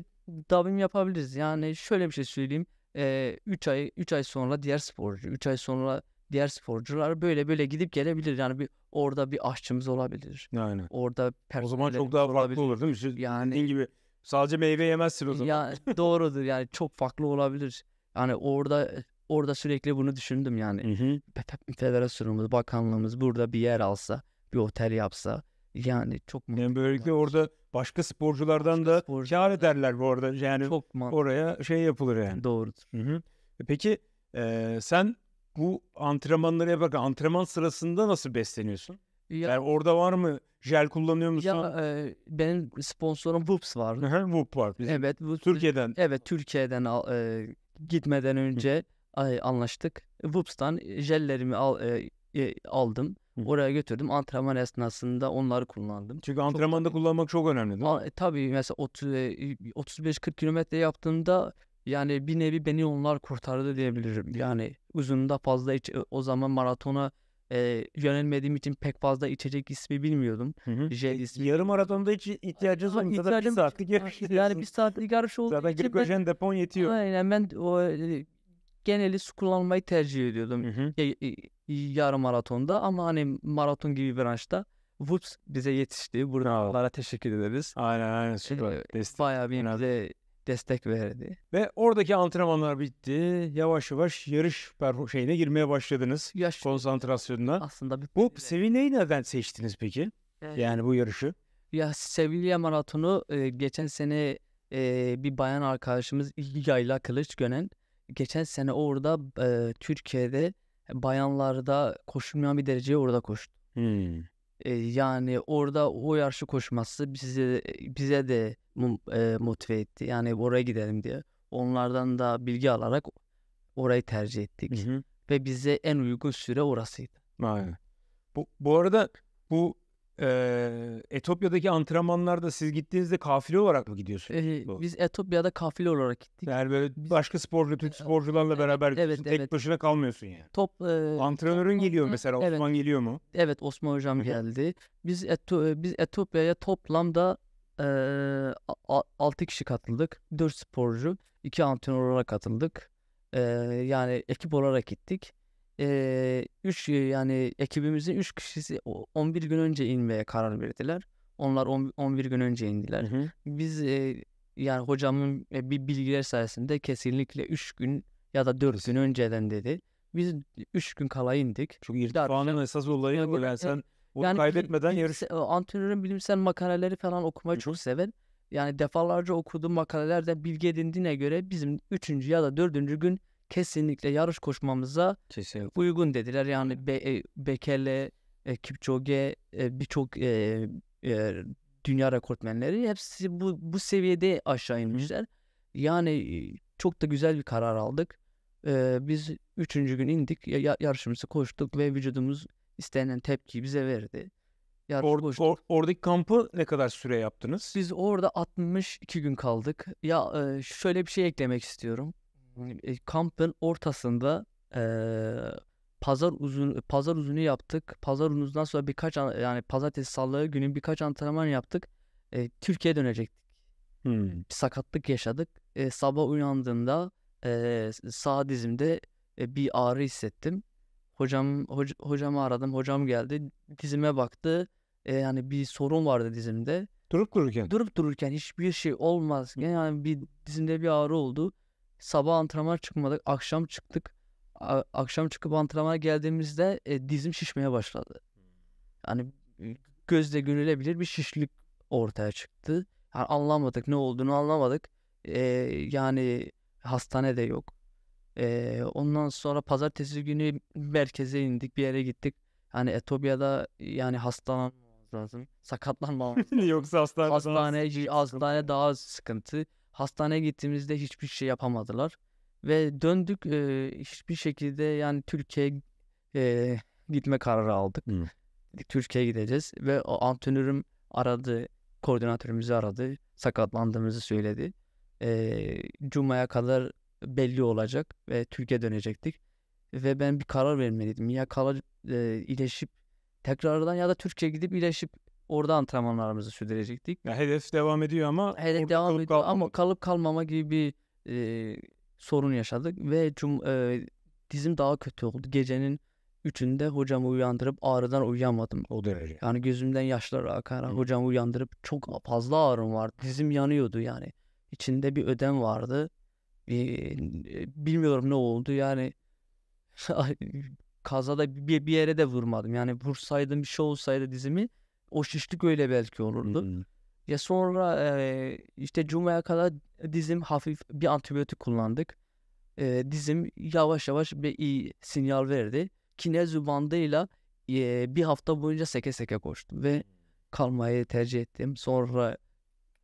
davim yapabiliriz. Yani şöyle bir şey söyleyeyim. Ee, ay 3 ay sonra diğer sporcu, 3 ay sonra diğer sporcular böyle böyle gidip gelebilir. Yani bir orada bir aşçımız olabilir. Yani. Orada O zaman çok daha farklı olabilir. olur değil mi? Siz yani dediğin gibi sadece meyve yemezsin o zaman. Ya doğrudur yani çok farklı olabilir. Yani orada orada sürekli bunu düşündüm yani. Hı hı. Federasyonumuz, bakanlığımız burada bir yer alsa, bir otel yapsa yani çok mu? Yani böylelikle orada başka sporculardan başka da sporcu... kar ederler bu arada. Yani çok oraya şey yapılır yani. Doğrudur. Hı hı. E, peki e, sen bu antrenmanlara bak antrenman sırasında nasıl besleniyorsun? Ya, yani orada var mı? Jel kullanıyor musun? Ya e, benim sponsorum Whoops vardı. Whoop var. Bizim. Evet. Whoops, e, Türkiye'den. Evet Türkiye'den e, gitmeden önce ay, e, anlaştık. Whoops'tan jellerimi al, e, e, aldım. Oraya götürdüm. Antrenman esnasında onları kullandım. Çünkü antrenmanda çok, kullanmak çok önemli değil mi? A, e, tabii mesela 30 35-40 kilometre yaptığımda yani bir nevi beni onlar kurtardı diyebilirim. Yani uzun da fazla iç, o zaman maratona e, yönelmediğim için pek fazla içecek ismi bilmiyordum. Hı hı. Jel e, ismi. Yarım maratonda hiç ihtiyacınız var mı? bir saatlik yarış. Yani bir saatlik yarış oldu. Zaten glikojen depon yetiyor. Aynen ben o e, geneli su kullanmayı tercih ediyordum. Hı hı. E, e, yarım maratonda ama hani maraton gibi bir branşta. Whoops bize yetişti. Buradan onlara teşekkür ederiz. Aynen aynen süper. Ee, bayağı bir bize destek verdi. Ve oradaki antrenmanlar bitti. Yavaş yavaş yarış şeyine girmeye başladınız. Yaş konsantrasyonuna. Aslında bir bu sevineyi neden seçtiniz peki? Evet. Yani bu yarışı. Ya Sevilla maratonu e, geçen sene e, bir bayan arkadaşımız Yayla Kılıç Gönen geçen sene orada e, Türkiye'de bayanlarda koşulmayan bir dereceye orada koştu. Hmm yani orada o yarışı koşması bize bize de e, motive etti. Yani oraya gidelim diye. Onlardan da bilgi alarak orayı tercih ettik. Hı hı. Ve bize en uygun süre orasıydı. Aynen. Bu, bu arada bu ee, Etopya'daki antrenmanlarda siz gittiğinizde kafile olarak mı gidiyorsunuz? Ee, biz Etopya'da kafile olarak gittik. Yani böyle biz, başka sporcu, Türk sporcularla beraber evet, evet, tek başına kalmıyorsun yani. Top e, Antrenörün top, geliyor mesela, evet. Osman geliyor mu? Evet, Osman hocam geldi. Biz Eto, biz Etopya'ya toplamda e, 6 kişi katıldık. 4 sporcu, 2 antrenör olarak katıldık. E, yani ekip olarak gittik e, üç yani ekibimizin 3 kişisi 11 gün önce inmeye karar verdiler. Onlar 11 gün önce indiler. Hı hı. Biz e, yani hocamın e, bir bilgiler sayesinde kesinlikle 3 gün ya da 4 gün önceden dedi. Biz 3 gün kala indik. Çünkü irtifanın Dar- esas olayı yani, böyle. Sen yani, bunu yani, kaybetmeden yarış... Antrenörün bilimsel makaleleri falan okumayı hı. çok sever. Yani defalarca okuduğum makalelerden bilgi edindiğine göre bizim 3. ya da 4. gün kesinlikle yarış koşmamıza kesinlikle. uygun dediler. Yani Be e, Bekele, e, Kipchoge, e, birçok e, e, dünya rekortmenleri hepsi bu, bu seviyede aşağı inmişler. Yani çok da güzel bir karar aldık. E, biz üçüncü gün indik, ya, yarışımızı koştuk ve vücudumuz istenen tepkiyi bize verdi. or, or, oradaki kampı ne kadar süre yaptınız? Biz orada 62 gün kaldık. Ya şöyle bir şey eklemek istiyorum e, kampın ortasında e, pazar uzun pazar uzunu yaptık. Pazar uzunundan sonra birkaç an, yani pazartesi salı günü birkaç antrenman yaptık. E, Türkiye'ye dönecektik. Hmm. Bir sakatlık yaşadık. E, sabah uyandığımda e, sağ dizimde e, bir ağrı hissettim. Hocam hoc, hocamı aradım. Hocam geldi. Dizime baktı. E, yani bir sorun vardı dizimde. Durup dururken. Durup dururken hiçbir şey olmaz. Yani bir dizimde bir ağrı oldu sabah antrenman çıkmadık. Akşam çıktık. A- akşam çıkıp antrenmana geldiğimizde e, dizim şişmeye başladı. Yani gözle görülebilir bir şişlik ortaya çıktı. Yani anlamadık ne olduğunu anlamadık. E, yani de yok. E, ondan sonra pazartesi günü merkeze indik bir yere gittik. Hani Etopya'da yani hastalanmamız lazım. sakatlanmamız. lazım. Yoksa hastane, hastane, hastane daha sıkıntı. Hastaneye gittiğimizde hiçbir şey yapamadılar. Ve döndük e, hiçbir şekilde yani Türkiye'ye e, gitme kararı aldık. Hmm. Türkiye'ye gideceğiz ve o antrenörüm aradı, koordinatörümüzü aradı, sakatlandığımızı söyledi. E, Cuma'ya kadar belli olacak ve Türkiye dönecektik. Ve ben bir karar vermeliydim. Ya karar e, iyileşip tekrardan ya da Türkiye gidip iyileşip Orada antrenmanlarımızı sürdürecektik. Ya hedef devam ediyor ama hedef devam kalıp ediyor kal- ama kalıp kalmama gibi bir e, sorun yaşadık ve cum e, dizim daha kötü oldu. Gecenin üçünde hocamı uyandırıp ağrıdan uyuyamadım. O derece. Yani gözümden yaşlar akarak Hı. hocamı uyandırıp çok fazla ağrım var. Dizim yanıyordu yani. İçinde bir ödem vardı. E, e bilmiyorum ne oldu yani. kazada bir, bir yere de vurmadım. Yani vursaydım bir şey olsaydı dizimi o şişlik öyle belki olurdu. Hmm. Ya sonra e, işte cumaya kadar dizim hafif bir antibiyotik kullandık. E, dizim yavaş yavaş bir iyi sinyal verdi. Kinezyum bandıyla e, bir hafta boyunca seke seke koştum ve kalmayı tercih ettim. Sonra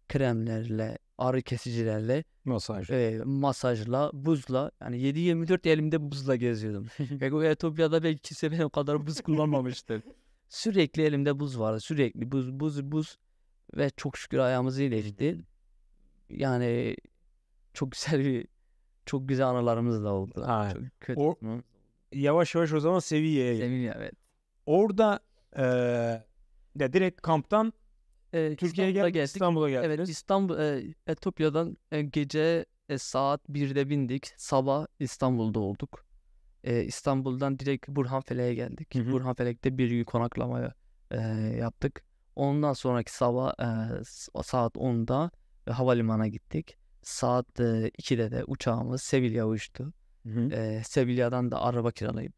kremlerle, ağrı kesicilerle, masaj, e, masajla, buzla yani 7-24 elimde buzla geziyordum. Etiyopya'da belki kimse benim kadar buz kullanmamıştır. Sürekli elimde buz vardı. Sürekli buz buz buz ve çok şükür ayağımız iyileşti. Yani çok güzel bir çok güzel anılarımız da oldu. Aynen. Çok kötü. O, yavaş yavaş o zaman seviyeye. Seviye evet. Orada e, ya direkt kamptan e, Türkiye'ye İstanbul'a geldik. İstanbul'a geldik. Evet İstanbul e, Etopya'dan e, gece e, saat 1'de bindik. Sabah İstanbul'da olduk e, İstanbul'dan direkt Burhanfelek'e geldik. Hı hı. Burhanfelek'te bir gün konaklama e, yaptık. Ondan sonraki sabah e, saat 10'da e, havalimanına gittik. Saat e, 2'de de uçağımız Sevilla uçtu. Hı hı. E, Sevilla'dan da araba kiralayıp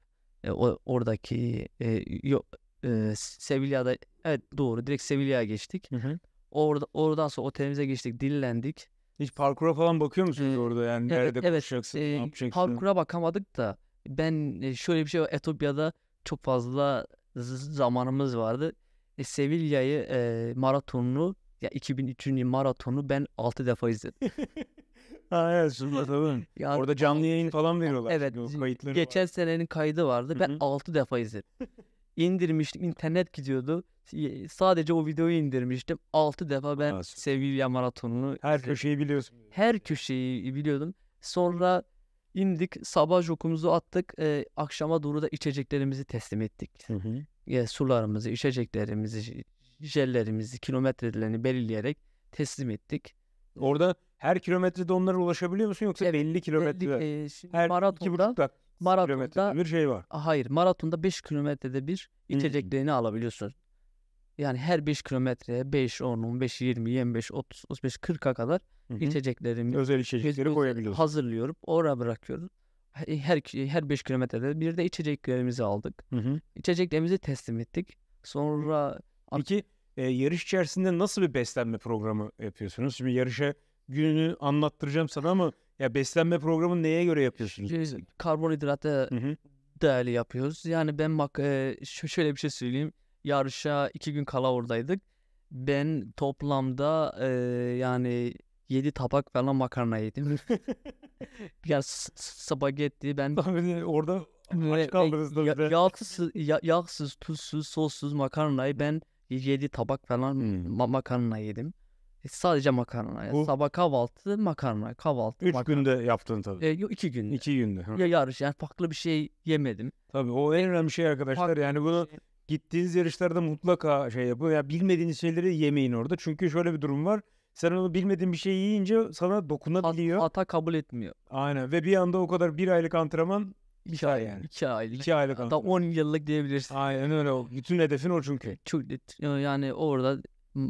e, o, oradaki e, yo, e, Sevilla'da evet doğru direkt Sevilla'ya geçtik. Hı hı. Orada, oradan sonra otelimize geçtik, dinlendik. Hiç parkura falan bakıyor musunuz ee, orada yani e, e, nerede evet, koşacaksın, e, ne yapacaksın? Parkura bakamadık da ben e, şöyle bir şey var. Etopya'da çok fazla zamanımız vardı. E, Sevilla'yı e, maratonunu ya 2003'ün maratonu ben 6 defa izledim. ha evet şurada tabii. Ya, Orada canlı yayın falan veriyorlar. Evet. Kayıtları geçen var. senenin kaydı vardı. Ben Hı-hı. 6 defa izledim. İndirmiştim internet gidiyordu. Sadece o videoyu indirmiştim. 6 defa ben Sevilla maratonunu Her izledim. köşeyi biliyorsun. Her köşeyi biliyordum. Sonra Hı-hı İndik sabah jokumuzu attık. E, akşama doğru da içeceklerimizi teslim ettik. Hı hı. E, sularımızı, içeceklerimizi, jellerimizi, kilometrelerini belirleyerek teslim ettik. Orada her kilometrede onlara ulaşabiliyor musun yoksa evet, 50 kilometre? e, her maratonda, iki maratonda bir şey var. Hayır maratonda 5 kilometrede bir içeceklerini hı alabiliyorsun. Yani her 5 kilometreye 5, 10, 15, 20, 25, 30, 35, 40'a kadar Hı-hı. içeceklerimi özel içecekleri koyabiliyoruz. Hazırlıyorum. Oraya bırakıyoruz. Her her 5 kilometrede bir de içeceklerimizi aldık. Hı-hı. İçeceklerimizi teslim ettik. Sonra iki e, yarış içerisinde nasıl bir beslenme programı yapıyorsunuz? Şimdi yarışa gününü anlattıracağım sana ama ya beslenme programı neye göre yapıyorsunuz? Biz karbonhidrata Hı-hı. değerli yapıyoruz. Yani ben bak e, şöyle bir şey söyleyeyim yarışa iki gün kala oradaydık. Ben toplamda e, yani 7 tabak falan makarna yedim. yani spagetti ben... orada aç kaldınız da. Ya, yağsız, yağsız, tuzsuz, sossuz makarnayı ben 7 tabak falan hmm. ma- makarna yedim. E, sadece makarna. Bu... Sabah kahvaltı makarna, kahvaltı Üç günde yaptın tabii. E, yok iki günde. İki günde. Ya yarış yani farklı bir şey yemedim. Tabii o en önemli şey arkadaşlar Farklı yani bunu şey. Gittiğiniz yarışlarda mutlaka şey yapın. Ya bilmediğiniz şeyleri yemeyin orada. Çünkü şöyle bir durum var. Sen onu bilmediğin bir şey yiyince sana dokunabiliyor. Hat, hata kabul etmiyor. Aynen ve bir anda o kadar bir aylık antrenman iki, iki ay yani. İki aylık. İki aylık antrenman. Hatta on yıllık diyebilirsin. Aynen öyle o. Bütün hedefin o çünkü. Çünkü yani orada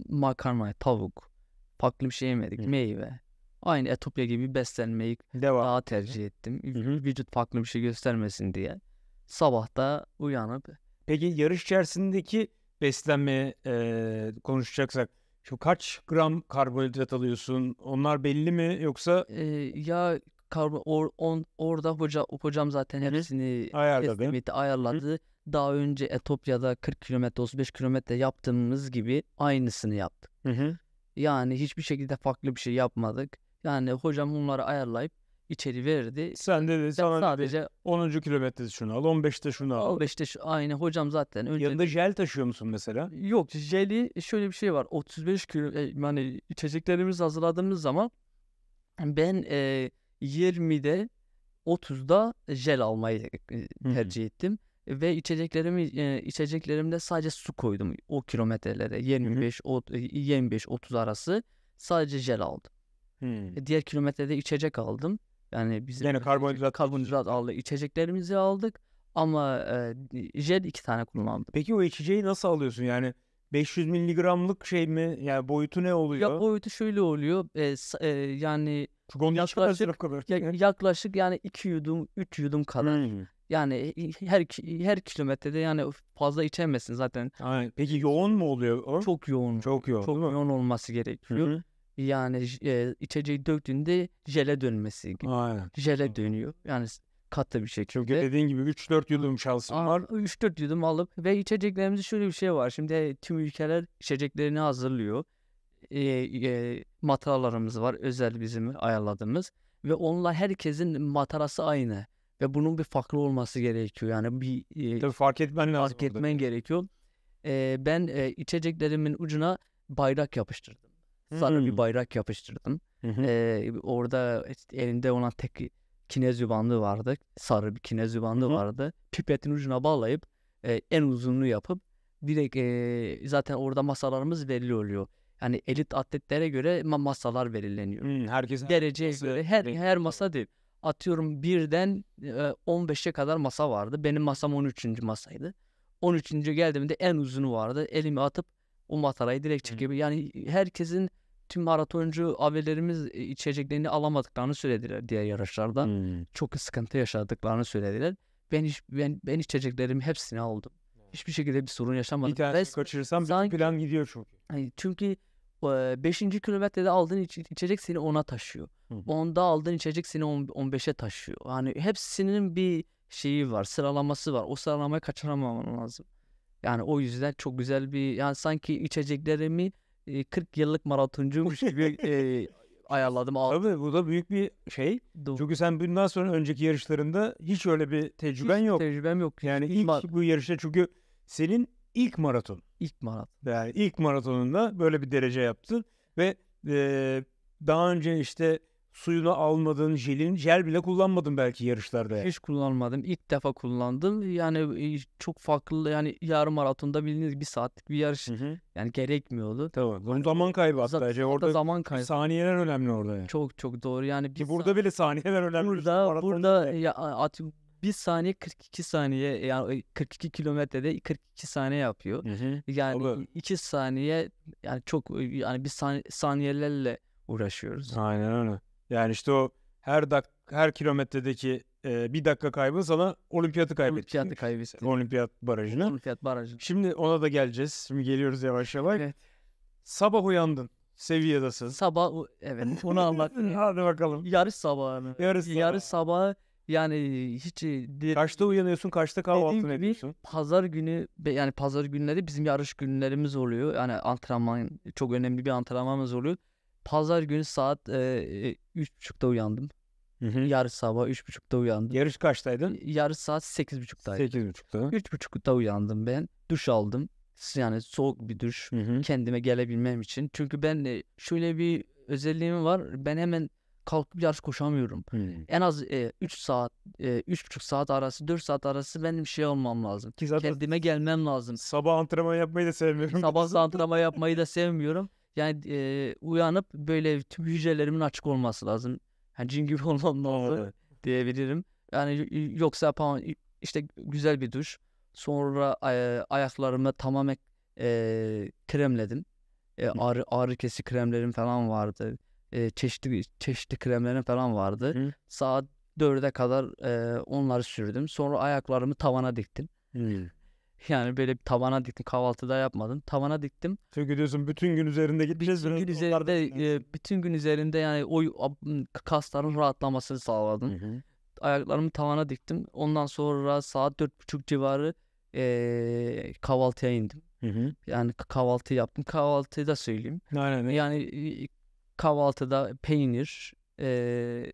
makarna, tavuk, farklı bir şey yemedik. Hı. Meyve. Aynı Etopya gibi beslenmeyi Devam. daha tercih ettim. Hı hı. Vücut farklı bir şey göstermesin diye. Sabah da uyanıp Peki yarış içerisindeki beslenme e, konuşacaksak şu kaç gram karbonhidrat alıyorsun? Onlar belli mi yoksa? Ee, ya karbon or, on, orada hoca hocam zaten hepsini ayarladı. ayarladı. Hı. Daha önce Etopya'da 40 kilometre 35 kilometre yaptığımız gibi aynısını yaptık. Hı hı. Yani hiçbir şekilde farklı bir şey yapmadık. Yani hocam bunları ayarlayıp içeri verirdi. Sen de dedi sana sadece 10. kilometrede şunu al, 15'te şunu al. 15'te şu, aynı hocam zaten. Önce... Yanında jel taşıyor musun mesela? Yok jeli şöyle bir şey var. 35 kilo e, yani içeceklerimizi hazırladığımız zaman ben e, 20'de 30'da jel almayı e, tercih ettim. Hı-hı. Ve içeceklerimi e, içeceklerimde sadece su koydum o kilometrelere 25 Hı-hı. o, 25 30 arası sadece jel aldım. Hmm. Diğer kilometrede içecek aldım. Yani biz yine karbonhidrat karbonhidrat aldık. içeceklerimizi aldık ama e, jel iki tane kullandık. Peki o içeceği nasıl alıyorsun? Yani 500 miligramlık şey mi? Yani boyutu ne oluyor? Ya boyutu şöyle oluyor. E, e, yani Çünkü yaklaşık, Ya, yaklaşık yani 2 yudum 3 yudum kadar. Hmm. Yani her her kilometrede yani fazla içemezsin zaten. Aynen. Peki yoğun mu oluyor o? Çok yoğun. Çok yoğun. Çok yoğun olması gerekiyor. Hı-hı. Yani e, içeceği döktüğünde jele dönmesi gibi. Aynen. Jele dönüyor. Yani katı bir şekilde. Çünkü dediğin gibi 3-4 yudum şansım var. 3-4 yudum alıp ve içeceklerimizde şöyle bir şey var. Şimdi tüm ülkeler içeceklerini hazırlıyor. E, e, mataralarımız var özel bizim ayarladığımız ve onunla herkesin matarası aynı ve bunun bir farklı olması gerekiyor. Yani bir e, Tabii fark etmen lazım. Fark etmen burada. gerekiyor. E, ben e, içeceklerimin ucuna bayrak yapıştırdım. Sarı bir hmm. bayrak yapıştırdım. ee, orada elinde olan tek kinezyum bandı vardı. Sarı bir kinezyum bandı vardı. Pipetin ucuna bağlayıp e, en uzunluğu yapıp direkt e, zaten orada masalarımız belli oluyor. Yani elit atletlere göre masalar belirleniyor. Hmm, herkes dereceye masa, göre her her masa değil. Atıyorum birden e, 15'e kadar masa vardı. Benim masam 13. masaydı. 13. geldiğimde en uzunu vardı. Elimi atıp o matarayı direkt çekebilir. Yani herkesin tüm maratoncu abilerimiz içeceklerini alamadıklarını söylediler diğer yarışlarda. Hmm. Çok sıkıntı yaşadıklarını söylediler. Ben hiç, ben, ben içeceklerimi hepsini aldım. Hmm. Hiçbir şekilde bir sorun yaşamadım. Bir tane kaçırırsam sanki, plan gidiyor çünkü. Yani çünkü 5. kilometrede aldığın iç, içecek seni 10'a taşıyor. Hı hı. Onda aldığın içecek seni 15'e taşıyor. Hani hepsinin bir şeyi var, sıralaması var. O sıralamayı kaçıramaman lazım. Yani o yüzden çok güzel bir yani sanki içeceklerimi 40 yıllık maratoncuymuş gibi e, ayarladım. Tabii bu da büyük bir şey. Doğru. Çünkü sen bundan sonra önceki yarışlarında hiç öyle bir tecrüben hiç yok. tecrübem yok. Yani hiç ilk mar- bu yarışta çünkü senin ilk maraton. İlk maraton. Yani ilk maratonunda böyle bir derece yaptın ve e, daha önce işte suyunu almadın, jelin, jel bile kullanmadın belki yarışlarda. Hiç kullanmadım. İlk defa kullandım. Yani e, çok farklı yani yarım maratonda bildiğiniz bir saatlik bir yarış. Hı hı. Yani gerekmiyordu. Tamam. Bunun zaman kaybı hatta. Zaten şey, orada zaman kaybı. Saniyeler önemli orada. Yani. Çok çok doğru. Yani Ki burada bile saniyeler önemli. Burada, burada ya, at, bir saniye 42 saniye yani e, 42 kilometrede 42 saniye yapıyor. Hı hı. Yani Tabii. iki saniye yani çok e, yani bir saniyelerle uğraşıyoruz. Aynen öyle. Yani işte o her dak her kilometredeki e, bir dakika kaybın sana olimpiyatı kaybetti. Olimpiyatı kaybetti. Olimpiyat barajını. Olimpiyat barajı. Şimdi ona da geleceğiz. Şimdi geliyoruz yavaş yavaş. Evet. Sabah uyandın. Sevilla'dasın. Sabah evet onu anlat. Hadi bakalım. Yarış mı? Yarış sabahı. Yarış sabahı yani hiç de, kaçta uyanıyorsun, kaçta kahvaltını ediyorsun? Pazar günü yani pazar günleri bizim yarış günlerimiz oluyor. Yani antrenman çok önemli bir antrenmanımız oluyor. Pazar günü saat e, 3.30'da uyandım. Hı hı. Yarış sabah 3.30'da uyandım. Yarış kaçtaydın? Yarış saat 8.30'daydı. 8.30'da. 3.30'da uyandım ben. Duş aldım. Yani soğuk bir duş. Hı hı. Kendime gelebilmem için. Çünkü ben şöyle bir özelliğim var. Ben hemen kalkıp yarış koşamıyorum. Hmm. En az e, 3 saat, e, 3,5 saat arası, 4 saat arası benim şey olmam lazım. Ki zaten Kendime gelmem lazım. Sabah antrenman yapmayı da sevmiyorum. Sabah antrenman yapmayı da sevmiyorum. Yani e, uyanıp böyle tüm hücrelerimin açık olması lazım. hani cin gibi olmam lazım diyebilirim. Yani yoksa işte güzel bir duş. Sonra e, ayaklarımı tamamen e, kremledim. E, ağrı, ağrı kesi kremlerim falan vardı. E, çeşitli çeşitli kremlerim falan vardı. Hı. Saat dörde kadar e, onları sürdüm. Sonra ayaklarımı tavana diktim. Hı. Yani böyle bir tavana diktim kahvaltıda yapmadım. Tavana diktim. Çünkü diyorsun bütün gün üzerinde gideceğiz. Bütün gün üzerinde, e, bütün gün üzerinde yani o kasların rahatlamasını sağladım. Hı hı. Ayaklarımı tavana diktim. Ondan sonra saat dört buçuk civarı e, kahvaltıya indim. Hı hı. Yani kahvaltı yaptım. Kahvaltıyı da söyleyeyim. Aynen. Yani kahvaltıda peynir, e,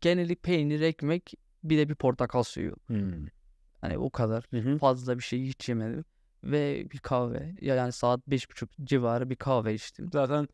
geneli peynir, ekmek bir de bir portakal suyu. Hmm. Hani o kadar. Hı hı. Fazla bir şey hiç yemedim. Ve bir kahve. Yani saat beş buçuk civarı bir kahve içtim. Zaten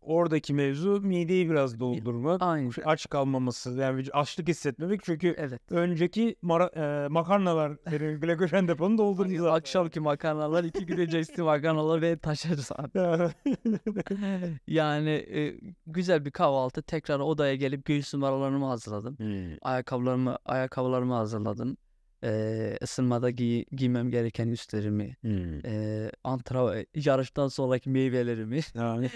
oradaki mevzu mideyi biraz doldurmak. Aynen. Aç kalmaması yani açlık hissetmemek çünkü evet. önceki mara, e, makarnalar glikojen deponu doldurdu. Akşamki makarnalar iki güne cesti makarnalar ve taşar yani e, güzel bir kahvaltı tekrar odaya gelip göğüs numaralarımı hazırladım. Hmm. Ayakkabılarımı ayakkabılarımı hazırladım e, ısınmada giy, giymem gereken üstlerimi, hmm. e, antrenman, yarıştan sonraki meyvelerimi, yani,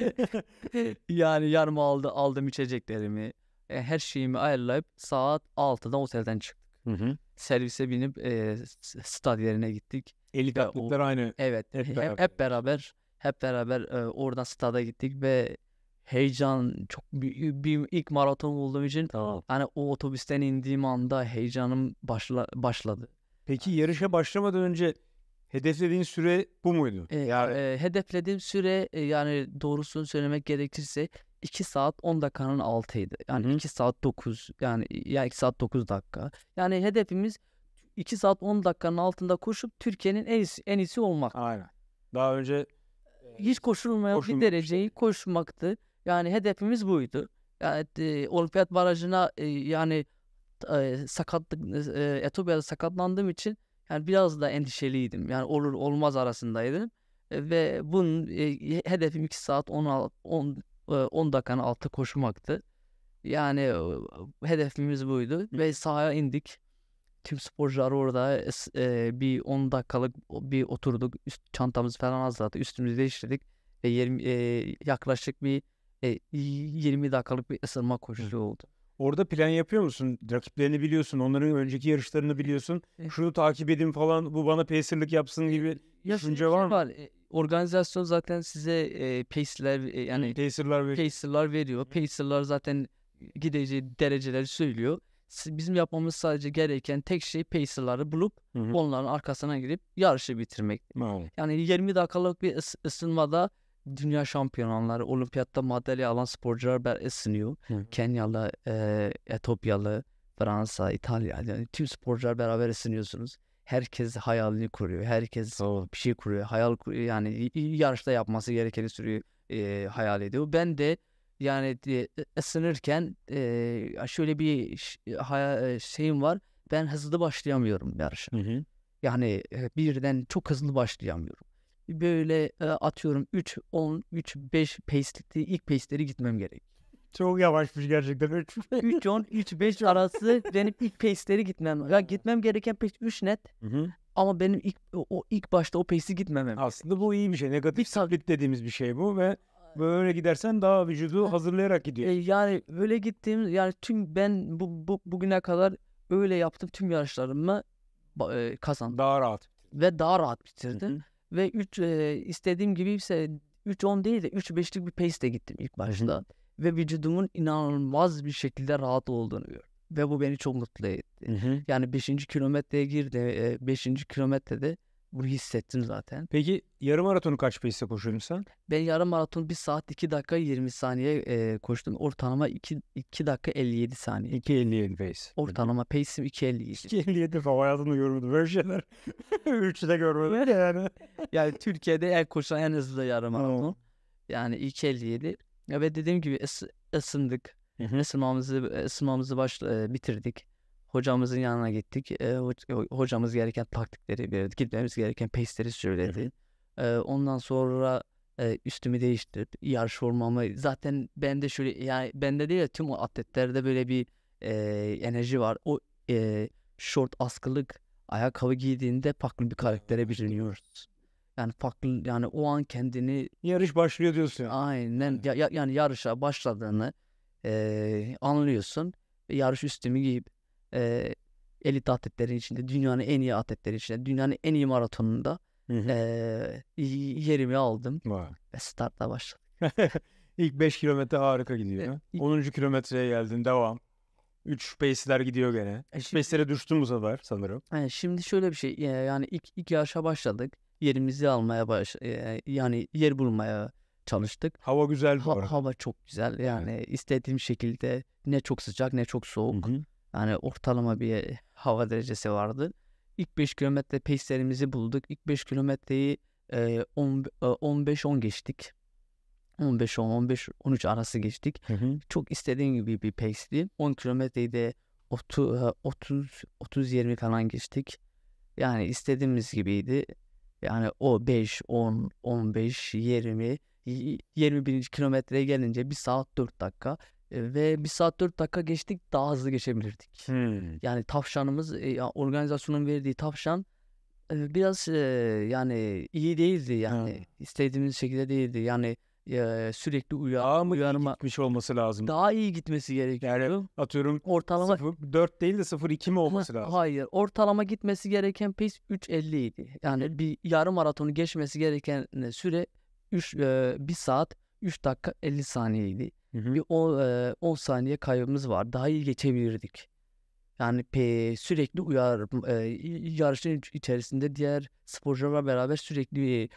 yani yarım aldı, aldım içeceklerimi, e, her şeyimi ayarlayıp saat 6'da otelden çıktık. Hı hı. Servise binip e, stad yerine gittik. Eli katlıklar aynı. Evet. Hep, hep, beraber. hep beraber hep beraber e, oradan stada gittik ve heyecan çok büyük bir ilk maraton olduğum için tamam. hani o otobüsten indiğim anda heyecanım başla, başladı. Peki yani. yarışa başlamadan önce hedeflediğin süre bu muydu? E, yani... e, hedeflediğim süre e, yani doğrusunu söylemek gerekirse 2 saat 10 dakikanın altıydı. Yani Hı. 2 saat 9 yani ya 2 saat 9 dakika. Yani hedefimiz 2 saat 10 dakikanın altında koşup Türkiye'nin en iyisi, en iyisi olmak. Aynen. Daha önce e, hiç koşulmayan bir dereceyi koşmaktı. Yani hedefimiz buydu. Yani e, olimpiyat barajına e, yani e, sakatlık e, Etiyopya'da sakatlandığım için yani biraz da endişeliydim. Yani olur olmaz arasındaydım. E, ve bunun e, hedefim 2 saat 10, 10, 10 dakikanın altı koşmaktı. Yani hedefimiz buydu ve sahaya indik. Tüm sporcular orada e, bir 10 dakikalık bir oturduk. Üst çantamızı falan hazırladık. Üstümüzü değiştirdik. Ve 20, e, yaklaşık bir 20 e, dakikalık bir ısınma koşusu oldu. Orada plan yapıyor musun? Rakiplerini biliyorsun, onların önceki yarışlarını e, biliyorsun. E. Şunu takip edin falan, bu bana pacer'lık yapsın gibi şey, düşünce şey var mı? Var. organizasyon zaten size e, pacer'ler e, yani pacer'lar veriyor. Pacer'lar veriyor. Pacer'lar zaten gideceği dereceleri söylüyor. Bizim yapmamız sadece gereken tek şey pacer'ları bulup Hı-hı. onların arkasına girip yarışı bitirmek. Hı-hı. Yani 20 dakikalık bir ıs- ısınmada dünya şampiyonları, olimpiyatta madalya alan sporcular ben esiniyor. Kenyalı, e, Etopyalı, Fransa, İtalya yani tüm sporcular beraber esiniyorsunuz. Herkes hayalini kuruyor. Herkes oh. bir şey kuruyor. Hayal kuruyor. Yani yarışta yapması gerekeni sürüyor, e, hayal ediyor. Ben de yani e, e, şöyle bir şeyim var. Ben hızlı başlayamıyorum yarışa. Hı hı. Yani birden çok hızlı başlayamıyorum böyle e, atıyorum 3 10 3 5 pace'likte ilk pace'leri gitmem gerek. Çok yavaşmış gerçekten. 3 3 10 3 5 arası benim ilk pace'leri gitmem. Ya gitmem gereken pace 3 net. Hı hı. Ama benim ilk o ilk başta o pace'i gitmemem. Aslında bu iyi bir şey. Negatif split dediğimiz bir şey bu ve böyle gidersen daha vücudu hazırlayarak gidiyor. E, yani böyle gittiğim yani tüm ben bu, bu bugüne kadar öyle yaptım tüm yarışlarımı e, kazandım. Daha rahat. Ve daha rahat bitirdim. Hı hı. Ve 3 e, istediğim gibi ise 3-10 değil de 3-5'lik bir pace de gittim ilk başta. Ve vücudumun inanılmaz bir şekilde rahat olduğunu gördüm. Ve bu beni çok mutlu etti. Hı-hı. Yani 5. kilometreye girdi. 5. kilometrede bunu hissettim zaten. Peki yarım maratonu kaç pace koşuyordun sen? Ben yarım maraton 1 saat 2 dakika 20 saniye e, koştum. Ortalama 2, 2 dakika 57 saniye. 2.57 pace. Ortalama pace'im 2.57. 2.57 falan hayatımda görmedim. Böyle şeyler. Üçü de görmedim yani. yani Türkiye'de en koşan en hızlı yarım maraton. Yani 2.57. Ya ve dediğim gibi ısındık. Hı hı. Isınmamızı, ısınmamızı baş, e, bitirdik hocamızın yanına gittik. E, hocamız gereken taktikleri verdi. Gitmemiz gereken pace'leri söyledi. E, ondan sonra e, üstümü değiştirip yarış formamı zaten bende şöyle yani bende değil de tüm atletlerde böyle bir e, enerji var. O e, short askılık ayakkabı giydiğinde farklı bir karaktere bürünüyoruz. Yani farklı yani o an kendini yarış başlıyor diyorsun. Aynen ya, yani yarışa başladığını e, anlıyorsun. Yarış üstümü giyip e, elit atletlerin içinde, dünyanın en iyi atletlerin içinde, dünyanın en iyi maratonunda e, yerimi aldım. Vay. Ve startla başladım. İlk 5 kilometre harika gidiyor. Evet, ilk... kilometreye geldin devam. 3 pace'ler gidiyor gene. E şimdi... düştün bu sefer sanırım. Yani e, şimdi şöyle bir şey e, yani ilk, ilk yarışa başladık. Yerimizi almaya baş e, yani yer bulmaya çalıştık. Hava güzel bu ha, arada. Hava çok güzel yani evet. istediğim şekilde ne çok sıcak ne çok soğuk. Hı-hı. Yani ortalama bir e, hava derecesi vardı. İlk 5 kilometre pace'lerimizi bulduk. İlk 5 kilometreyi e, 15-10 e, geçtik. 15-10, 15-13 arası geçtik. Hı hı. Çok istediğim gibi bir pace'ti. 10 kilometreyi de 30-20 e, falan geçtik. Yani istediğimiz gibiydi. Yani o 5, 10, 15, 20, 21. kilometreye gelince bir saat 4 dakika ve bir saat 4 dakika geçtik daha hızlı geçebilirdik. Hmm. Yani tavşanımız organizasyonun verdiği tavşan biraz yani iyi değildi yani hmm. istediğimiz şekilde değildi. Yani sürekli uyar, uyarma gitmiş olması lazım. Daha iyi gitmesi gerekiyor. Yani atıyorum ortalama 0, 4 değil de 0.2 mi olması lazım? Hayır. Ortalama gitmesi gereken pace 3.50 idi. Yani bir yarım maratonu geçmesi gereken süre 3 1 saat 3 dakika 50 saniyeydi. Hı hı. Bir 10 e, saniye kaybımız var. Daha iyi geçebilirdik. Yani pe, sürekli uyar e, yarışın içerisinde diğer sporcularla beraber sürekli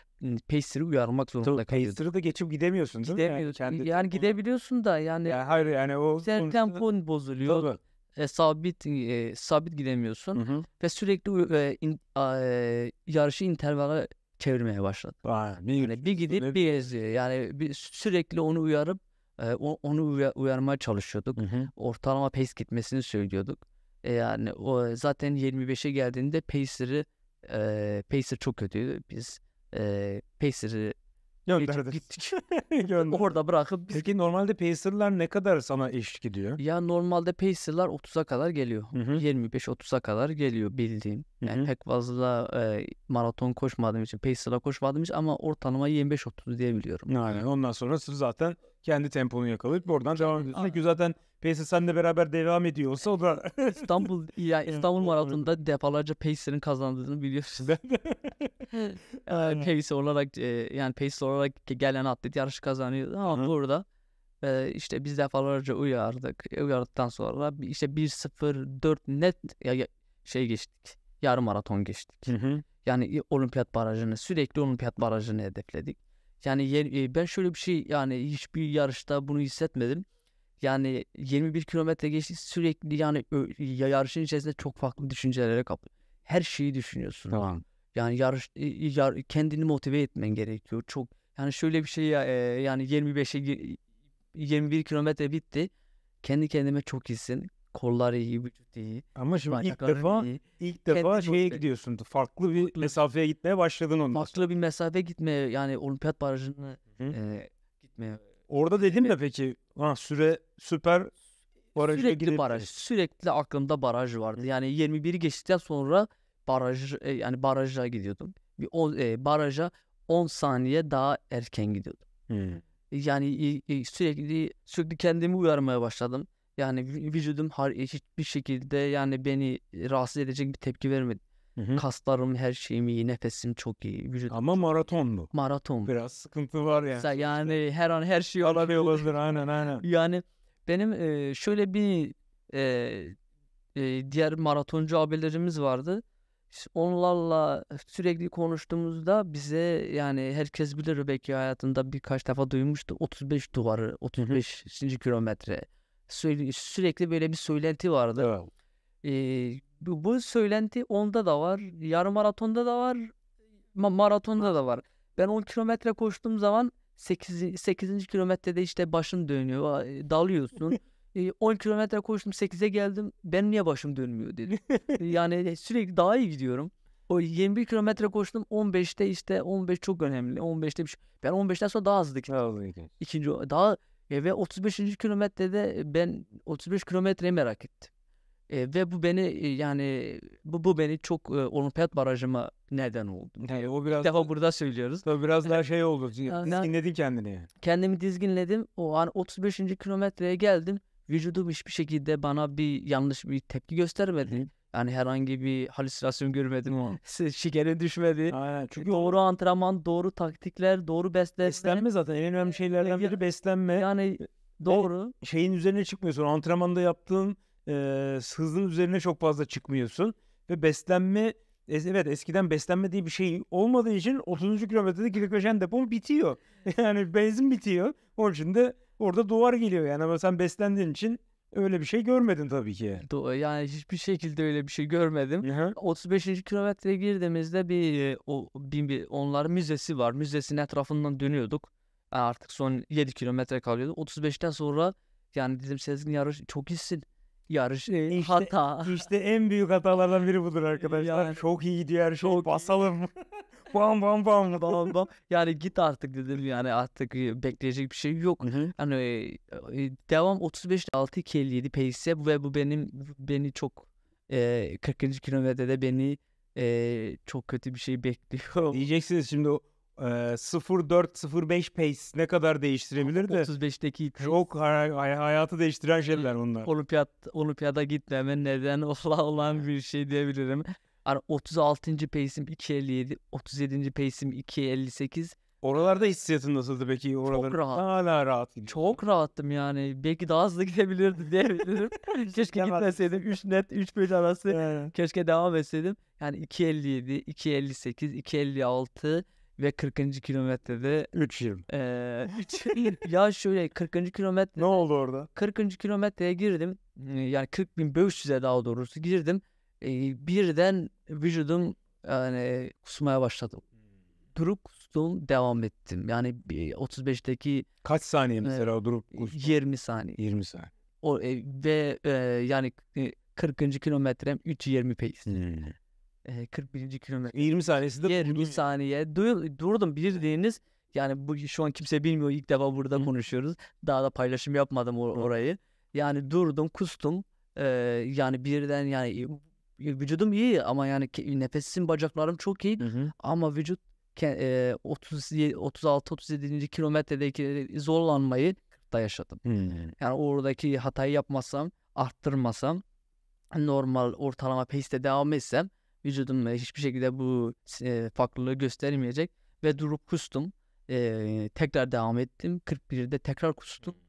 pacer'ı uyarmak zorunda Tabii, Pacer'ı da geçip gidemiyorsun değil Gidemiyorsun. mi? Yani, yani gidebiliyorsun da yani, yani hayır yani o sen tempon bozuluyor. Tabii. E, sabit e, sabit gidemiyorsun hı hı. ve sürekli e, in, e, yarışı intervala çevirmeye başladı. yani bir gidip bir geziyor. Yani bir, sürekli onu uyarıp onu uyar, uyarmaya çalışıyorduk. Hı hı. Ortalama pace gitmesini söylüyorduk. yani o zaten 25'e geldiğinde pacer'ı e, pacer çok kötüydü. Biz e, pacer'ı Gönderdik. Gittik. Gönderdik. Orada bırakıp biz... Peki normalde Pacer'lar ne kadar sana eşlik ediyor? Ya normalde Pacer'lar 30'a kadar geliyor. 25-30'a kadar geliyor bildiğim. Yani Hı-hı. pek fazla e, maraton koşmadığım için, Pacer'la koşmadığım için ama ortalama 25-30 diyebiliyorum. Yani ondan sonra zaten kendi temponu yakalayıp oradan devam ediyorsun. Çünkü zaten Pacer senle beraber devam ediyor olsa o da... İstanbul, yani İstanbul Maratonu'nda defalarca Pacer'ın kazandığını biliyorsun ee, Pacer olarak e, yani Pacer olarak gelen atlet yarış kazanıyordu ama Hı. burada e, işte biz defalarca uyardık. E, uyardıktan sonra işte 1-0-4 net şey geçtik. Yarım maraton geçtik. Hı hı. Yani olimpiyat barajını sürekli olimpiyat barajını hedefledik. Yani e, ben şöyle bir şey yani hiçbir yarışta bunu hissetmedim. Yani 21 kilometre geçti sürekli yani yarışın içerisinde çok farklı düşüncelere kaplı. Her şeyi düşünüyorsun. Tamam. Yani yarış e, e, yar, kendini motive etmen gerekiyor. Çok yani şöyle bir şey ya, yani 25'e 21 kilometre bitti. Kendi kendime çok iyisin. Kollar iyi, vücut iyi. Ama şimdi ilk defa iyi. ilk defa Kendini şeye de. gidiyorsun. Farklı bir mesafeye gitmeye başladın ondan. Farklı bir mesafe gitme, yani olimpiyat barajını Hı. e, gitmeye. Orada dedim de peki ha, süre süper barajı sürekli gidip... baraj. Sürekli aklımda baraj vardı. Hı. Yani 21'i geçtikten sonra baraj e, yani baraja gidiyordum. Bir o, e, baraja 10 saniye daha erken gidiyordum. Hı. Yani e, sürekli sürekli kendimi uyarmaya başladım. Yani vücudum hiçbir şekilde yani beni e, rahatsız edecek bir tepki vermedi. Hı hı. Kaslarım, her şeyim iyi, nefesim çok iyi. Vücudum Ama çok... maratonlu. Maraton. Biraz sıkıntı var yani. Mesela yani her an her şey olabilir. olabilir aynen aynen. Yani benim e, şöyle bir e, e, diğer maratoncu abilerimiz vardı. onlarla sürekli konuştuğumuzda bize yani herkes bilir belki hayatında birkaç defa duymuştu 35 duvarı, 35. kilometre Sürekli, böyle bir söylenti vardı. Evet. Ee, bu, söylenti onda da var. Yarım maratonda da var. Ma- maratonda da var. Ben 10 kilometre koştuğum zaman 8. 8. kilometrede işte başım dönüyor. E, dalıyorsun. 10 e, kilometre koştum 8'e geldim. Ben niye başım dönmüyor dedi. E, yani sürekli daha iyi gidiyorum. O 21 kilometre koştum 15'te işte 15 çok önemli. 15'te bir şey. Ben 15'ten sonra daha hızlı gittim. İkinci daha e, ve 35. kilometrede e, ben 35 kilometreyi merak ettim. E, ve bu beni e, yani bu, bu beni çok e, olimpiyat barajıma neden oldu. Yani o biraz daha burada söylüyoruz. Tabii biraz e, daha şey oldu. Dizginledin kendini. Kendimi dizginledim. O an 35. kilometreye geldim. Vücudum hiçbir şekilde bana bir yanlış bir tepki göstermedi. Yani herhangi bir halüsinasyon görmedim. Şikere düşmedi. Aynen. E, Çünkü doğru antrenman, doğru taktikler, doğru beslenme. Beslenme zaten en önemli e, şeylerden e, biri beslenme. Yani doğru. E, şeyin üzerine çıkmıyorsun. Antrenmanda yaptığın e, hızın üzerine çok fazla çıkmıyorsun. Ve beslenme Evet eskiden beslenme diye bir şey olmadığı için 30. kilometrede glikojen depom bitiyor. Yani benzin bitiyor. Onun için de orada duvar geliyor yani ama sen beslendiğin için Öyle bir şey görmedin tabii ki. Do- Yani hiçbir şekilde öyle bir şey görmedim. Hı-hı. 35. kilometre girdiğimizde bir e, o bir, bir onlar müzesi var. Müzesinin etrafından dönüyorduk. E, artık son 7 kilometre kalıyordu. 35'ten sonra yani dedim Sezgin yarış çok iyisin. Yarış E, işte- hata. İşte en büyük hatalardan biri budur arkadaşlar. Yani- Çok iyi diyor her şey. Çok Basalım. bam bam bam bam bam. Yani git artık dedim yani artık bekleyecek bir şey yok. Hani devam 35 6 2 57 pace ve bu benim beni çok e, 40. kilometrede beni e, çok kötü bir şey bekliyor. Diyeceksiniz şimdi o 4 0 5 pace ne kadar değiştirebilir de. 35'teki çok hay- hayatı değiştiren şeyler onlar. Olimpiyat, olimpiyada gitmeme neden olan bir şey diyebilirim. Hani 36. pace'im 2.57, 37. pace'im 2.58. Oralarda hissiyatın nasıldı peki? Oralar Çok rahat. Hala rahat. Çok rahattım yani. Belki daha hızlı gidebilirdim diyebilirim. Keşke gitmeseydim. 3 net, 3-5 arası. Evet. Keşke devam etseydim. Yani 2.57, 2.58, 2.56 ve 40. kilometrede 3.20. Ee, ya şöyle 40. kilometre ne oldu orada? 40. kilometreye girdim. Ee, yani 40 bin 500'e daha doğrusu girdim e, birden vücudum yani kusmaya başladım. Hmm. Durup kustum devam ettim. Yani 35'teki kaç saniye mesela e, durup kustum? 20 saniye. 20 saniye. O e, ve e, yani 40. kilometrem 3.20 pace. Hmm. E, 41. kilometre. 20 saniyesinde 20 durdum. saniye duyul, durdum bildiğiniz yani bu şu an kimse bilmiyor ilk defa burada Hı. konuşuyoruz. Daha da paylaşım yapmadım or- orayı. Yani durdum kustum. Ee, yani birden yani vücudum iyi ama yani nefesim bacaklarım çok iyi hı hı. ama vücut e, 36 37. kilometredeki e, zorlanmayı da yaşadım. Hı hı. Yani oradaki hatayı yapmasam, arttırmasam normal ortalama pace'te devam etsem vücudum hiçbir şekilde bu e, farklılığı göstermeyecek ve durup kustum. E, tekrar devam ettim. 41'de tekrar kustum. Hı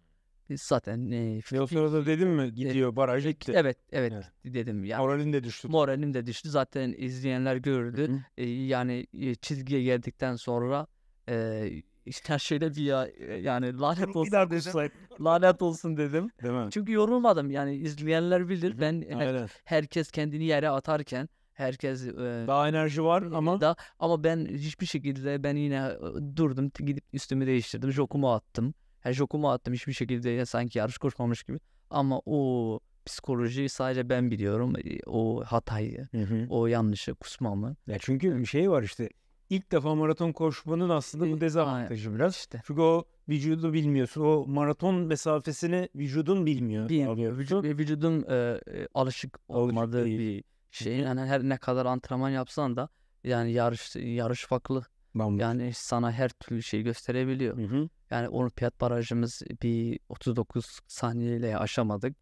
zaten e, da dedim mi gidiyor baraj gitti. Evet evet, evet. dedim. Yani, moralim de düştü. Moralim de düştü zaten izleyenler gördü. Hı hı. E, yani çizgiye geldikten sonra e, işte şöyle bir ya, yani lanet olsun dedim. lanet olsun dedim. Değil mi? Çünkü yorulmadım yani izleyenler bilir. Ben Aynen. herkes kendini yere atarken herkes e, daha enerji var ama da ama ben hiçbir şekilde ben yine durdum gidip üstümü değiştirdim jokumu attım her jokumu şey attım hiçbir şekilde ya sanki yarış koşmamış gibi. Ama o psikolojiyi sadece ben biliyorum. E, o hatayı, hı hı. o yanlışı, kusmamı. Ya çünkü bir şey var işte İlk defa maraton koşmanın aslında bu e, dezavantajı Aynen. biraz. İşte. Çünkü o vücudu bilmiyorsun. O maraton mesafesini vücudun bilmiyor. Bilmiyor. Vücud, vücudun e, e alışık olmadığı alışık bir şey. Yani her ne kadar antrenman yapsan da yani yarış yarış farklı. Bambaşka. Yani sana her türlü şeyi gösterebiliyor. Hı hı. Yani olimpiyat barajımız bir 39 saniyeyle aşamadık.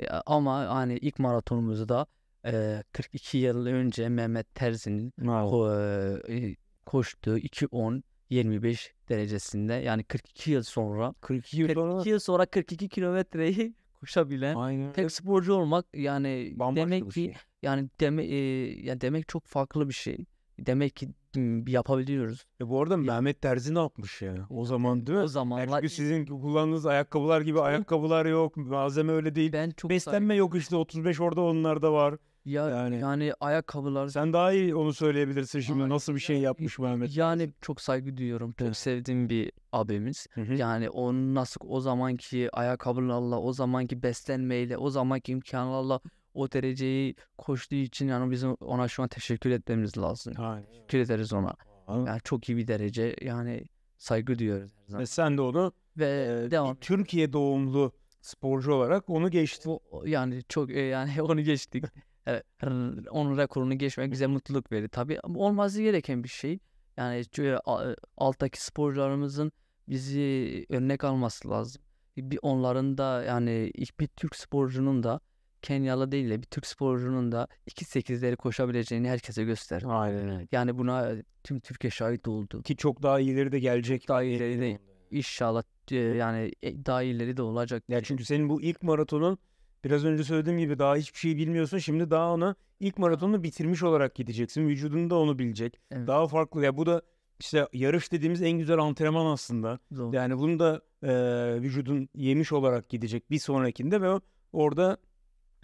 E, ama hani ilk maratonumuzu da 42 e, yıl önce Mehmet Terzi'nin ko- e, koştuğu 2.10 25 derecesinde yani 42 yıl sonra 42 yıl, 42 sonra... yıl sonra 42 kilometreyi koşabilen Aynen. tek sporcu olmak yani Bambaşka demek ki şey. yani deme e, yani demek çok farklı bir şey. Demek ki yapabiliyoruz. E bu arada Mehmet Terzi ne yapmış ya? O zaman değil mi? O zamanlar... çünkü sizin kullandığınız ayakkabılar gibi ayakkabılar yok. Malzeme öyle değil. Ben çok Beslenme say- yok işte 35 orada onlarda var. Ya yani, yani ayakkabılar... Sen daha iyi onu söyleyebilirsin şimdi Ama nasıl bir şey yapmış Mehmet. Yani çok saygı duyuyorum. Çok sevdiğim bir abimiz. Yani onun nasıl o zamanki ayakkabılarla, o zamanki beslenmeyle, o zamanki imkanlarla o dereceyi koştuğu için yani bizim ona şu an teşekkür etmemiz lazım. Aynen. Teşekkür ederiz ona. Aynen. Yani çok iyi bir derece yani saygı duyuyoruz. Ve sen de onu ve e, devam. Türkiye doğumlu sporcu olarak onu geçtin. yani çok yani onu geçtik. evet, onun rekorunu geçmek bize mutluluk verir. Tabii olması gereken bir şey. Yani alttaki sporcularımızın bizi örnek alması lazım. Bir onların da yani bir Türk sporcunun da Kenyalı değil de bir Türk sporcunun da 2.8'leri koşabileceğini herkese göster. Aynen öyle. Yani buna e, tüm Türkiye şahit oldu. Ki çok daha iyileri de gelecek. Daha iyileri de inşallah e, yani e, daha iyileri de olacak. Ya çünkü senin bu ilk maratonun biraz önce söylediğim gibi daha hiçbir şey bilmiyorsun. Şimdi daha onu ilk maratonunu bitirmiş olarak gideceksin. Vücudun da onu bilecek. Evet. Daha farklı. Ya bu da işte yarış dediğimiz en güzel antrenman aslında. Doğru. Yani bunu da e, vücudun yemiş olarak gidecek bir sonrakinde ve orada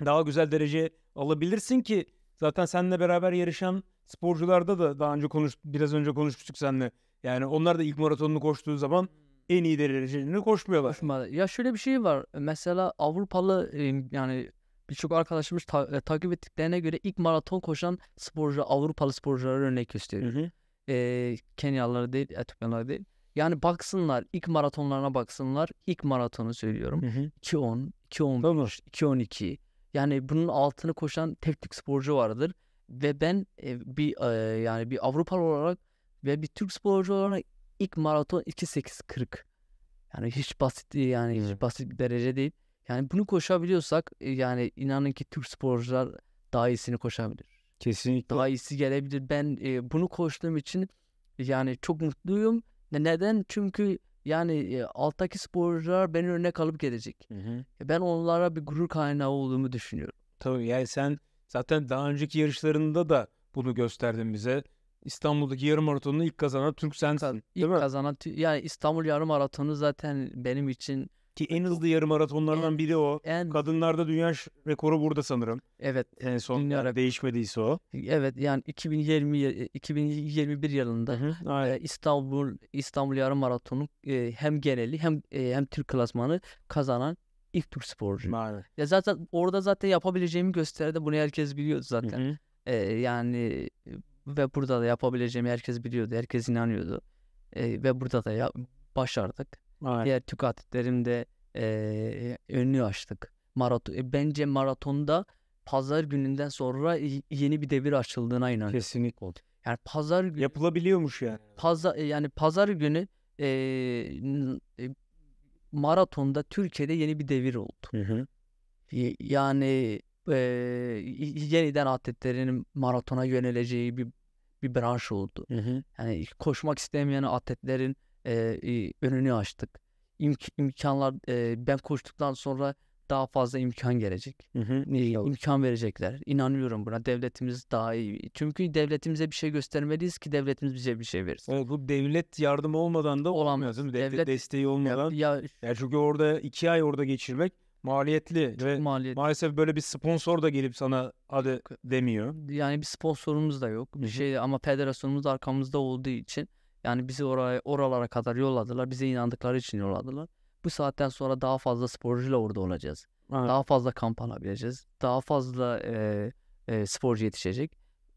daha güzel derece alabilirsin ki zaten seninle beraber yarışan sporcularda da daha önce konuş biraz önce konuşmuştuk seninle. Yani onlar da ilk maratonunu koştuğu zaman hmm. en iyi derecelerini koşmuyorlar. Koşmadı. Ya şöyle bir şey var. Mesela Avrupalı e, yani birçok arkadaşımız ta- e, takip ettiklerine göre ilk maraton koşan sporcu Avrupalı sporcuları örnek gösteriyor. Hı hı. E, değil, Etiyopyalılar değil. Yani baksınlar, ilk maratonlarına baksınlar. İlk maratonu söylüyorum. Hı hı. 2.10, 2.15, tamam. 2.12. Yani bunun altını koşan tek Türk sporcu vardır ve ben e, bir e, yani bir Avrupalı olarak ve bir Türk sporcu olarak ilk maraton 2.8.40. Yani hiç basit e, yani hiç basit bir derece değil. Yani bunu koşabiliyorsak e, yani inanın ki Türk sporcular daha iyisini koşabilir. Kesinlikle. Daha iyisi gelebilir. Ben e, bunu koştuğum için yani çok mutluyum. Neden? Çünkü yani e, alttaki sporcular beni örnek alıp gelecek. Hı hı. E, ben onlara bir gurur kaynağı olduğumu düşünüyorum. Tabii yani sen zaten daha önceki yarışlarında da bunu gösterdin bize. İstanbul'daki yarım maratonunu ilk kazanan Türk sensin. İlk değil mi? kazanan yani İstanbul yarım maratonu zaten benim için ki en hızlı yarım maratonlardan biri o. En... Kadınlarda dünya rekoru burada sanırım. Evet. En son dünya değişmediyse o. Evet yani 2020 2021 yılında hı e, İstanbul İstanbul yarım maratonu e, hem geneli hem e, hem Türk klasmanı kazanan ilk Türk sporcu. Aynen. Ya zaten orada zaten yapabileceğimi gösterdi. Bunu herkes biliyor zaten. hı yani ve burada da yapabileceğimi herkes biliyordu. Herkes inanıyordu. E, ve burada da ya, başardık. Evet. Diğer Ducati'lerim de e, önünü açtık. Maraton, e, bence maratonda pazar gününden sonra yeni bir devir açıldığına inanıyorum. Kesinlikle. Yani pazar günü, yapılabiliyormuş yani. Pazar e, yani pazar günü e, e, maratonda Türkiye'de yeni bir devir oldu. Hı hı. yani e, yeniden atletlerin maratona yöneleceği bir bir branş oldu. Hı hı. Yani koşmak istemeyen atletlerin e, e, önünü açtık. İmk, imkanlar e, ben koştuktan sonra daha fazla imkan gelecek. Hı hı. E, verecekler. İnanıyorum buna. Devletimiz daha iyi. Çünkü devletimize bir şey göstermeliyiz ki devletimiz bize bir şey versin. Evet, bu devlet yardımı olmadan da olamaz. Devlet, devlet desteği olmadan. Ya, ya, yani çünkü orada iki ay orada geçirmek maliyetli Çok ve maliyetli. maalesef böyle bir sponsor da gelip sana hadi demiyor. Yani bir sponsorumuz da yok. Bir şey ama federasyonumuz arkamızda olduğu için yani bizi oraya oralara kadar yolladılar. Bize inandıkları için yolladılar. Bu saatten sonra daha fazla sporcuyla orada olacağız. Evet. Daha fazla kamp alabileceğiz. Daha fazla e, e, sporcu yetişecek.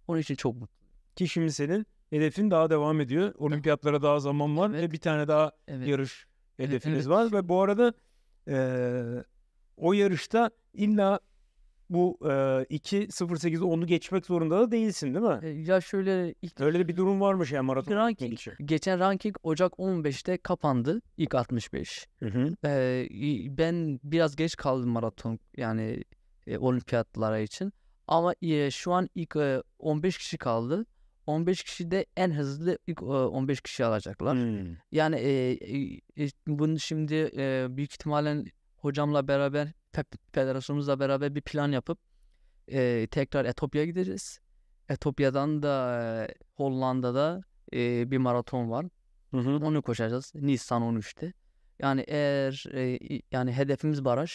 Onun için çok mutluyum. Ki şimdi senin hedefin daha devam ediyor. Olimpiyatlara daha zaman var evet. ve bir tane daha evet. yarış e, hedefiniz evet. var. Ve bu arada e, o yarışta illa bu e, 10'u geçmek zorunda da değilsin değil mi? E, ya şöyle ilk... Öyle de bir durum varmış yani maraton ranking, için. Geçen ranking Ocak 15'te kapandı ilk 65. Hı hı. E, ben biraz geç kaldım maraton yani e, olimpiyatlara için. Ama e, şu an ilk e, 15 kişi kaldı. 15 kişi de en hızlı ilk 15 kişi alacaklar. Hmm. Yani e, e, bunu şimdi e, büyük ihtimalle hocamla beraber federasyonumuzla beraber bir plan yapıp e, tekrar Etopya'ya gideceğiz. Etopya'dan da e, Hollanda'da e, bir maraton var. Hı hı. Onu koşacağız Nisan 13'te. Yani eğer e, yani hedefimiz baraj.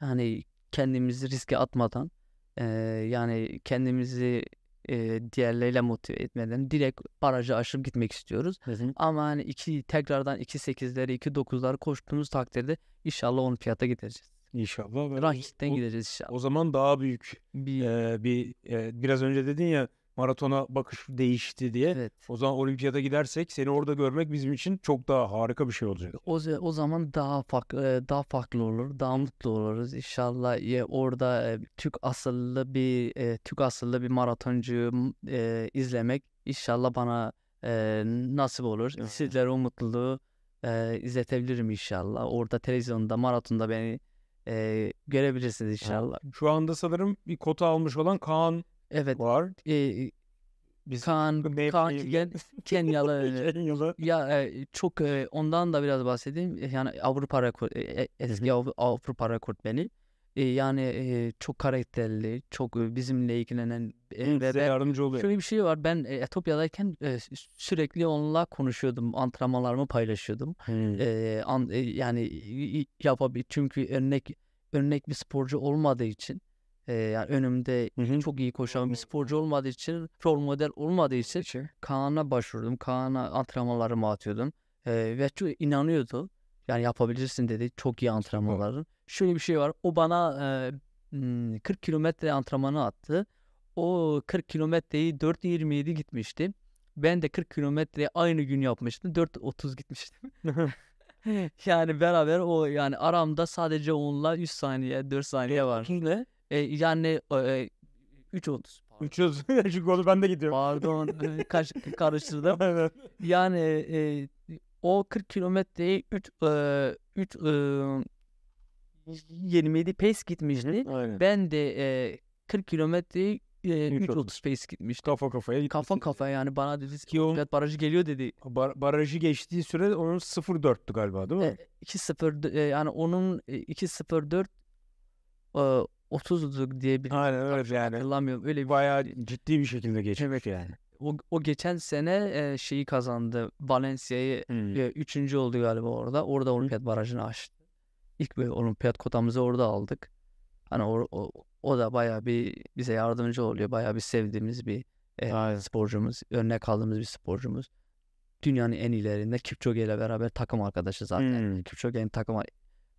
Yani kendimizi riske atmadan e, yani kendimizi e, diğerleriyle motive etmeden direkt barajı aşıp gitmek istiyoruz. Hı hı. Ama hani iki, tekrardan 2.8'leri 2.9'ları koştuğumuz takdirde inşallah 10 fiyata gideceğiz. İnşallah. Ben gideceğiz inşallah. O zaman daha büyük bir, e, bir e, biraz önce dedin ya maratona bakış değişti diye. Evet. O zaman olimpiyata gidersek seni orada görmek bizim için çok daha harika bir şey olacak. O, o zaman daha farklı daha farklı olur. Daha mutlu oluruz. İnşallah ya orada Türk asıllı bir Türk asıllı bir maratoncu e, izlemek inşallah bana e, nasip olur. Evet. Sizlere o mutluluğu e, izletebilirim inşallah. Orada televizyonda maratonda beni e, görebilirsiniz inşallah. şu anda sanırım bir kota almış olan Kaan evet. var. E, biz Kaan, Kaan Ken, Kenyalı. Kenyalı. Ya e, çok e, ondan da biraz bahsedeyim. Yani Avrupa rekor, e, e eski Avrupa rekortmeni. E, yani e, çok karakterli, çok bizimle ilgilenen ve ben, yardımcı oluyor. Şöyle bir şey var. Ben e, Etopya'dayken e, sürekli onunla konuşuyordum. Antrenmanlarımı paylaşıyordum. Hmm. E, an, e, yani yapabilir. Çünkü örnek örnek bir sporcu olmadığı için e, yani önümde hı çok iyi koşan bir sporcu olmadığı için rol model olmadığı için Peki. Kaan'a başvurdum. Kaan'a antrenmanlarımı atıyordum. E, ve çok inanıyordu. Yani yapabilirsin dedi. Çok iyi antrenmanların. Şöyle bir şey var. O bana e, 40 hmm, kilometre antrenmanı attı o 40 kilometreyi 4.27 gitmişti. Ben de 40 kilometre aynı gün yapmıştım. 4.30 gitmiştim. yani beraber o yani aramda sadece onunla 3 saniye 4 saniye var. Ne? E, yani e, 3.30. E, 3.30 çünkü onu ben de gidiyorum. Pardon e, kaç, karıştırdım. evet. Yani e, o 40 kilometreyi 3 e, 3 e, 27 pace gitmişti. Aynen. Ben de e, 40 kilometreyi Etiyopya'ya oldu. Space gitmiş. Kafa kafaya gitmiş. Kafa kafaya yani bana dedi ki o barajı geliyor dedi. Bar- barajı geçtiği süre onun 0-4'tü galiba değil mi? E, 2-0 e, yani onun 2-0-4 e, 30'luk e, diye bir Aynen öyle yani. Hatırlamıyorum. Öyle bir Bayağı şey. ciddi bir şekilde geçmiş evet. yani. O, o geçen sene e, şeyi kazandı. Valencia'yı hmm. e, üçüncü oldu galiba orada. Orada olimpiyat hmm. barajını aştı. İlk böyle olimpiyat kotamızı orada aldık. Hani o, o o da baya bir bize yardımcı oluyor. Baya bir sevdiğimiz bir e, sporcumuz. Örnek aldığımız bir sporcumuz. Dünyanın en ilerinde Kipchoge ile beraber takım arkadaşı zaten. Hmm. Kipchoge'nin takım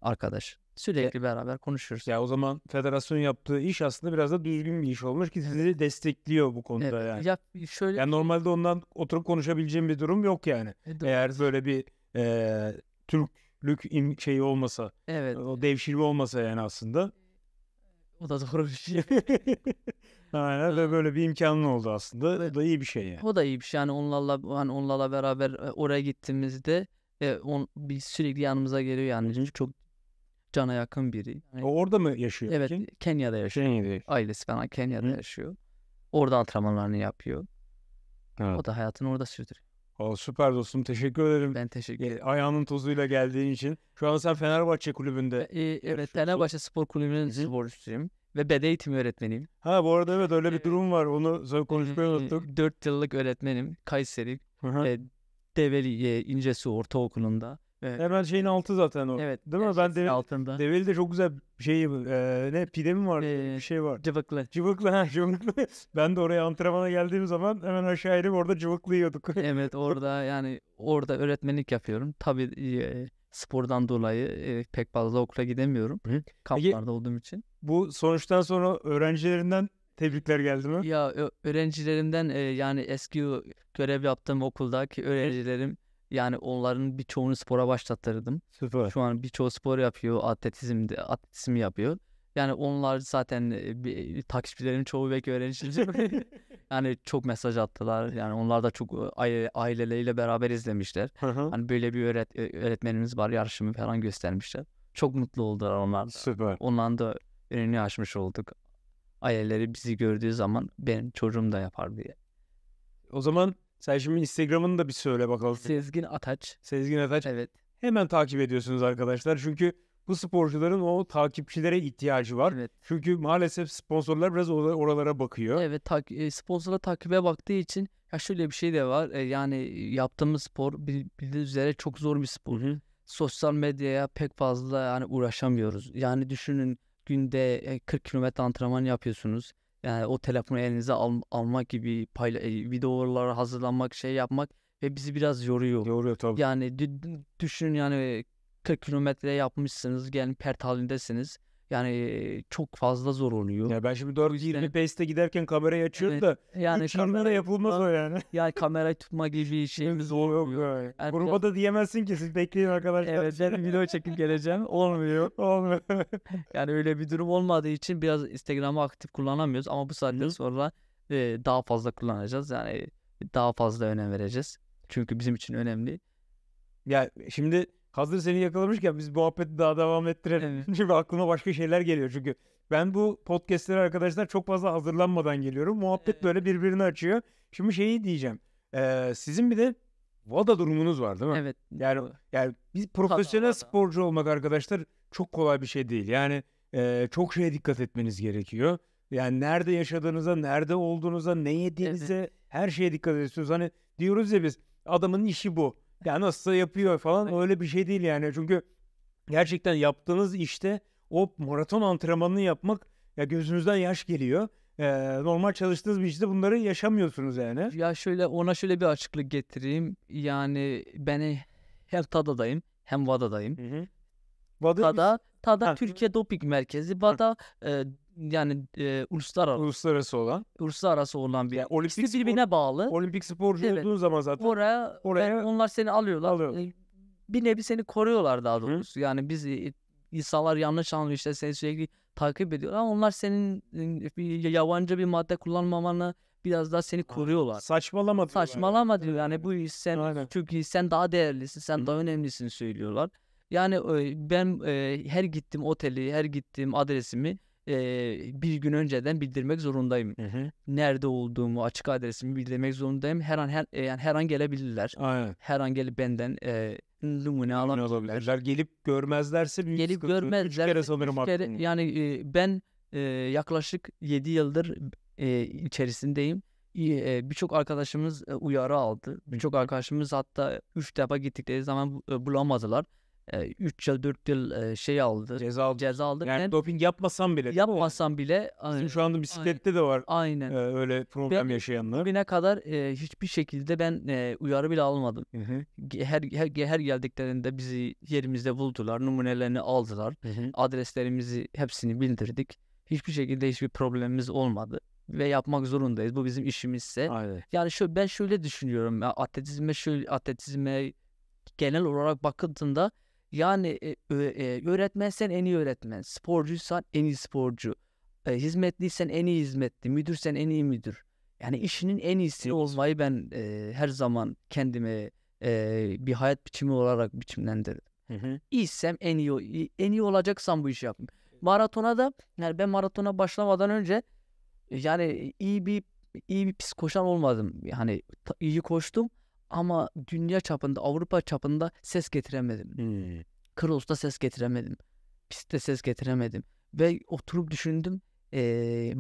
arkadaş. Sürekli beraber konuşuruz. Ya o zaman federasyon yaptığı iş aslında biraz da düzgün bir iş olmuş ki sizi destekliyor bu konuda evet, yani. Ya şöyle yani normalde ondan oturup konuşabileceğim bir durum yok yani. Evet. Eğer böyle bir e, Türklük şeyi olmasa, evet. o devşirme olmasa yani aslında. O da doğru bir şey. Aynen ve böyle bir imkanın oldu aslında. O da iyi bir şey yani. O da iyi bir şey. Yani onlarla, hani onlarla beraber e, oraya gittiğimizde e, on, bir sürekli yanımıza geliyor yani. Çünkü çok cana yakın biri. Yani, o orada mı yaşıyor? Evet. Ki? Kenya'da yaşıyor. Kenya'da yaşıyor. Ailesi falan Kenya'da Hı. yaşıyor. Orada antrenmanlarını yapıyor. Evet. O da hayatını orada sürdürüyor. O süper dostum teşekkür ederim. Ben teşekkür ederim. Ayağının tozuyla geldiğin için. Şu an sen Fenerbahçe kulübünde. E, e evet Fenerbahçe Spor Kulübü'nün sporcusuyum ve beden eğitimi öğretmeniyim. Ha bu arada evet öyle bir evet. durum var. Onu sonra konuşmayı unuttuk. 4 yıllık öğretmenim Kayseri. Hı hı. E, Develi e, İncesu Ortaokulu'nda. Evet. Hemen şeyin altı zaten o. Evet. Değil mi? Ben devil, altında. Develi de çok güzel şey e, ne pide mi var? Ee, bir şey var. Cıvıklı. Cıvıklı ha cıvıklı. ben de oraya antrenmana geldiğim zaman hemen aşağı inip orada cıvıklı yiyorduk. evet orada yani orada öğretmenlik yapıyorum. Tabii e, spordan dolayı e, pek fazla okula gidemiyorum. Kamplarda Peki, olduğum için. Bu sonuçtan sonra öğrencilerinden tebrikler geldi mi? Ya öğrencilerimden e, yani eski görev yaptığım okuldaki öğrencilerim Hı yani onların birçoğunu spora başlattırdım. Süper. Şu an birçoğu spor yapıyor, atletizm de atletizm yapıyor. Yani onlar zaten e, bir, e, takipçilerin çoğu belki öğrenci. yani çok mesaj attılar. Yani onlar da çok e, aileleriyle beraber izlemişler. hani böyle bir öğret, öğretmenimiz var yarışımı falan göstermişler. Çok mutlu oldular onlar Süper. Ondan da önünü açmış olduk. Aileleri bizi gördüğü zaman benim çocuğum da yapar diye. O zaman sen şimdi Instagram'ını da bir söyle bakalım. Sezgin Ataç. Sezgin Ataç. Evet. Hemen takip ediyorsunuz arkadaşlar. Çünkü bu sporcuların o takipçilere ihtiyacı var. Evet. Çünkü maalesef sponsorlar biraz oralara bakıyor. Evet tak e, sponsorlar takibe baktığı için ya şöyle bir şey de var. E, yani yaptığımız spor bildiğiniz üzere çok zor bir spor. Hı-hı. Sosyal medyaya pek fazla yani uğraşamıyoruz. Yani düşünün günde 40 e, kilometre antrenman yapıyorsunuz. Yani o telefonu elinize al, almak gibi payla, e, videolara hazırlanmak, şey yapmak ve bizi biraz yoruyor. Yoruyor tabii. Yani düşün yani 40 kilometre yapmışsınız, gelin pert halindesiniz. Yani çok fazla zor oluyor. Ya ben şimdi 4 20 pace'te giderken kamerayı açıyorum evet, da yani 3 kamera yapılmaz o yani. yani kamerayı tutma gibi şeyimiz olmuyor. Yok, yok. Yani. Gruba da diyemezsin ki siz bekleyin arkadaşlar. Evet ben video çekip geleceğim. Olmuyor. Olmuyor. yani öyle bir durum olmadığı için biraz Instagram'ı aktif kullanamıyoruz ama bu saatten sonra e, daha fazla kullanacağız. Yani daha fazla önem vereceğiz. Çünkü bizim için önemli. Ya şimdi hazır seni yakalamışken biz muhabbeti daha devam ettirelim. Evet. Çünkü aklıma başka şeyler geliyor çünkü. Ben bu podcastlere arkadaşlar çok fazla hazırlanmadan geliyorum. Muhabbet evet. böyle birbirini açıyor. Şimdi şeyi diyeceğim. Ee, sizin bir de VADA durumunuz var değil mi? Evet. Yani yani biz profesyonel VADA, sporcu olmak arkadaşlar çok kolay bir şey değil. Yani e, çok şeye dikkat etmeniz gerekiyor. Yani nerede yaşadığınıza, nerede olduğunuza, ne yediğinize evet. her şeye dikkat ediyorsunuz. Hani diyoruz ya biz adamın işi bu ya nasılsa yapıyor falan öyle bir şey değil yani. Çünkü gerçekten yaptığınız işte o maraton antrenmanını yapmak ya gözünüzden yaş geliyor. Ee, normal çalıştığınız bir işte bunları yaşamıyorsunuz yani. Ya şöyle ona şöyle bir açıklık getireyim. Yani beni hem TADA'dayım hem VADA'dayım. Hı hı. VADA, TADA, TADA Türkiye Doping Merkezi. VADA e, yani e, uluslararası uluslararası olan uluslararası olan bir yani olimpik spor, birbirine bağlı. Olimpik sporcu evet. olduğun zaman zaten oraya, oraya onlar seni alıyorlar. alıyorlar. E, bir nevi seni koruyorlar daha doğrusu. Hı? Yani biz e, insanlar yanlış anlıyor işte seni sürekli takip ediyorlar ama onlar senin e, bir yabancı bir madde kullanmamanı biraz daha seni koruyorlar. Saçmalama diyor. Saçmalama yani. diyor. Yani bu sen Aynen. çünkü sen daha değerlisin, sen Hı. daha önemlisin söylüyorlar. Yani ben e, her gittim oteli, her gittim adresimi e, bir gün önceden bildirmek zorundayım. Hı hı. Nerede olduğumu, açık adresimi bildirmek zorundayım. Her an her yani her an gelebilirler. Aynen. Her an gelip benden e, numune alabilirler. Gelip görmezlerse büyük gelip sıkıntı. görmezler. Üç kere sanırım üç kere, Yani e, ben e, yaklaşık 7 yıldır e, içerisindeyim. E, birçok arkadaşımız uyarı aldı. Birçok arkadaşımız hatta 3 defa gittikleri zaman bulamadılar. 3 yıl 4 yıl şey aldı. Ceza aldı. Ceza aldı. Yani, yani doping yapmasam bile. Yapmasam bile. Bizim şu anda bisiklette aynen, de var. Aynen. öyle problem ben, yaşayanlar. Bugüne kadar e, hiçbir şekilde ben e, uyarı bile almadım. Her, her her geldiklerinde bizi yerimizde buldular. Numunelerini aldılar. Hı hı. Adreslerimizi hepsini bildirdik. Hiçbir şekilde hiçbir problemimiz olmadı ve yapmak zorundayız. Bu bizim işimizse. Aynen. Yani şöyle ben şöyle düşünüyorum. Ya, atletizme şöyle atletizme genel olarak bakıldığında yani e, e, öğretmensen en iyi öğretmen, sporcuysan en iyi sporcu, e, hizmetliysen en iyi hizmetli, müdürsen en iyi müdür. Yani işinin en iyisi olmayı ben e, her zaman kendime e, bir hayat biçimi olarak biçimlendirdim. Hı İyisem en iyi, en iyi olacaksam bu işi yapayım. Maratona da yani ben maratona başlamadan önce yani iyi bir iyi bir pis koşan olmadım. Yani iyi koştum ama dünya çapında, Avrupa çapında ses getiremedim. Hmm. Kros'ta ses getiremedim. Pistte ses getiremedim. Ve oturup düşündüm. E,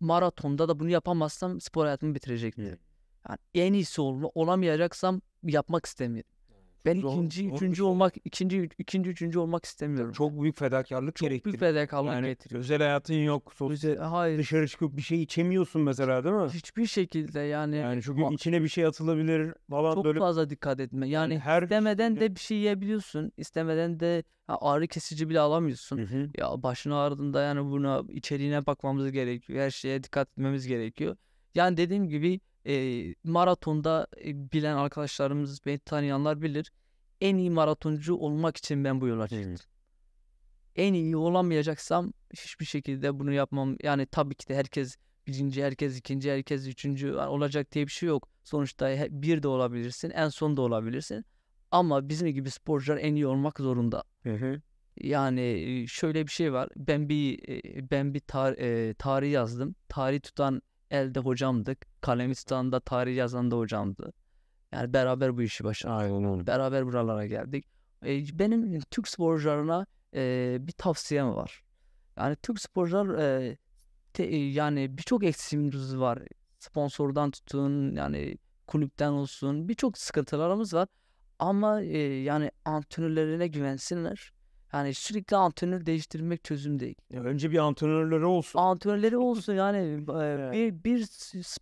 maratonda da bunu yapamazsam spor hayatımı bitirecektim. Hmm. Yani en iyisi olma, olamayacaksam yapmak istemiyorum. Ben zor, ikinci, üçüncü şey. olmak, ikinci, ikinci, üçüncü olmak istemiyorum. Çok büyük fedakarlık çok gerektiriyor. Çok büyük fedakarlık yani gerektiriyor. Özel hayatın yok. Sos, özel, hayır. Dışarı çıkıp bir şey içemiyorsun mesela değil mi? Hiçbir şekilde yani. Yani çünkü bak, içine bir şey atılabilir falan çok böyle. fazla dikkat etme. Yani, yani her istemeden şey... de bir şey yiyebiliyorsun. İstemeden de ağrı kesici bile alamıyorsun. Hı hı. Ya başını ağrıdığında yani buna içeriğine bakmamız gerekiyor. Her şeye dikkat etmemiz gerekiyor. Yani dediğim gibi e, maratonda e, bilen arkadaşlarımız, beni tanıyanlar bilir. En iyi maratoncu olmak için ben bu yola çıktım. Evet. En iyi olamayacaksam hiçbir şekilde bunu yapmam. Yani tabii ki de herkes birinci, herkes ikinci, herkes üçüncü olacak diye bir şey yok. Sonuçta bir de olabilirsin, en son da olabilirsin. Ama bizim gibi sporcular en iyi olmak zorunda. Yani şöyle bir şey var. Ben bir ben bir tar, e, tarih yazdım. Tarih tutan elde hocamdık. Kalemistan'da tarih yazan da hocamdı. Yani beraber bu işi başladık. Aynen Beraber buralara geldik. E, benim e, Türk sporcularına e, bir tavsiyem var. Yani Türk sporcular e, te, e, yani birçok eksiğimiz var. Sponsordan tutun yani kulüpten olsun birçok sıkıntılarımız var. Ama e, yani antrenörlerine güvensinler. Yani sürekli antrenör değiştirmek çözüm değil. Ya önce bir antrenörleri olsun. Antrenörleri olsun yani. E, bir, bir,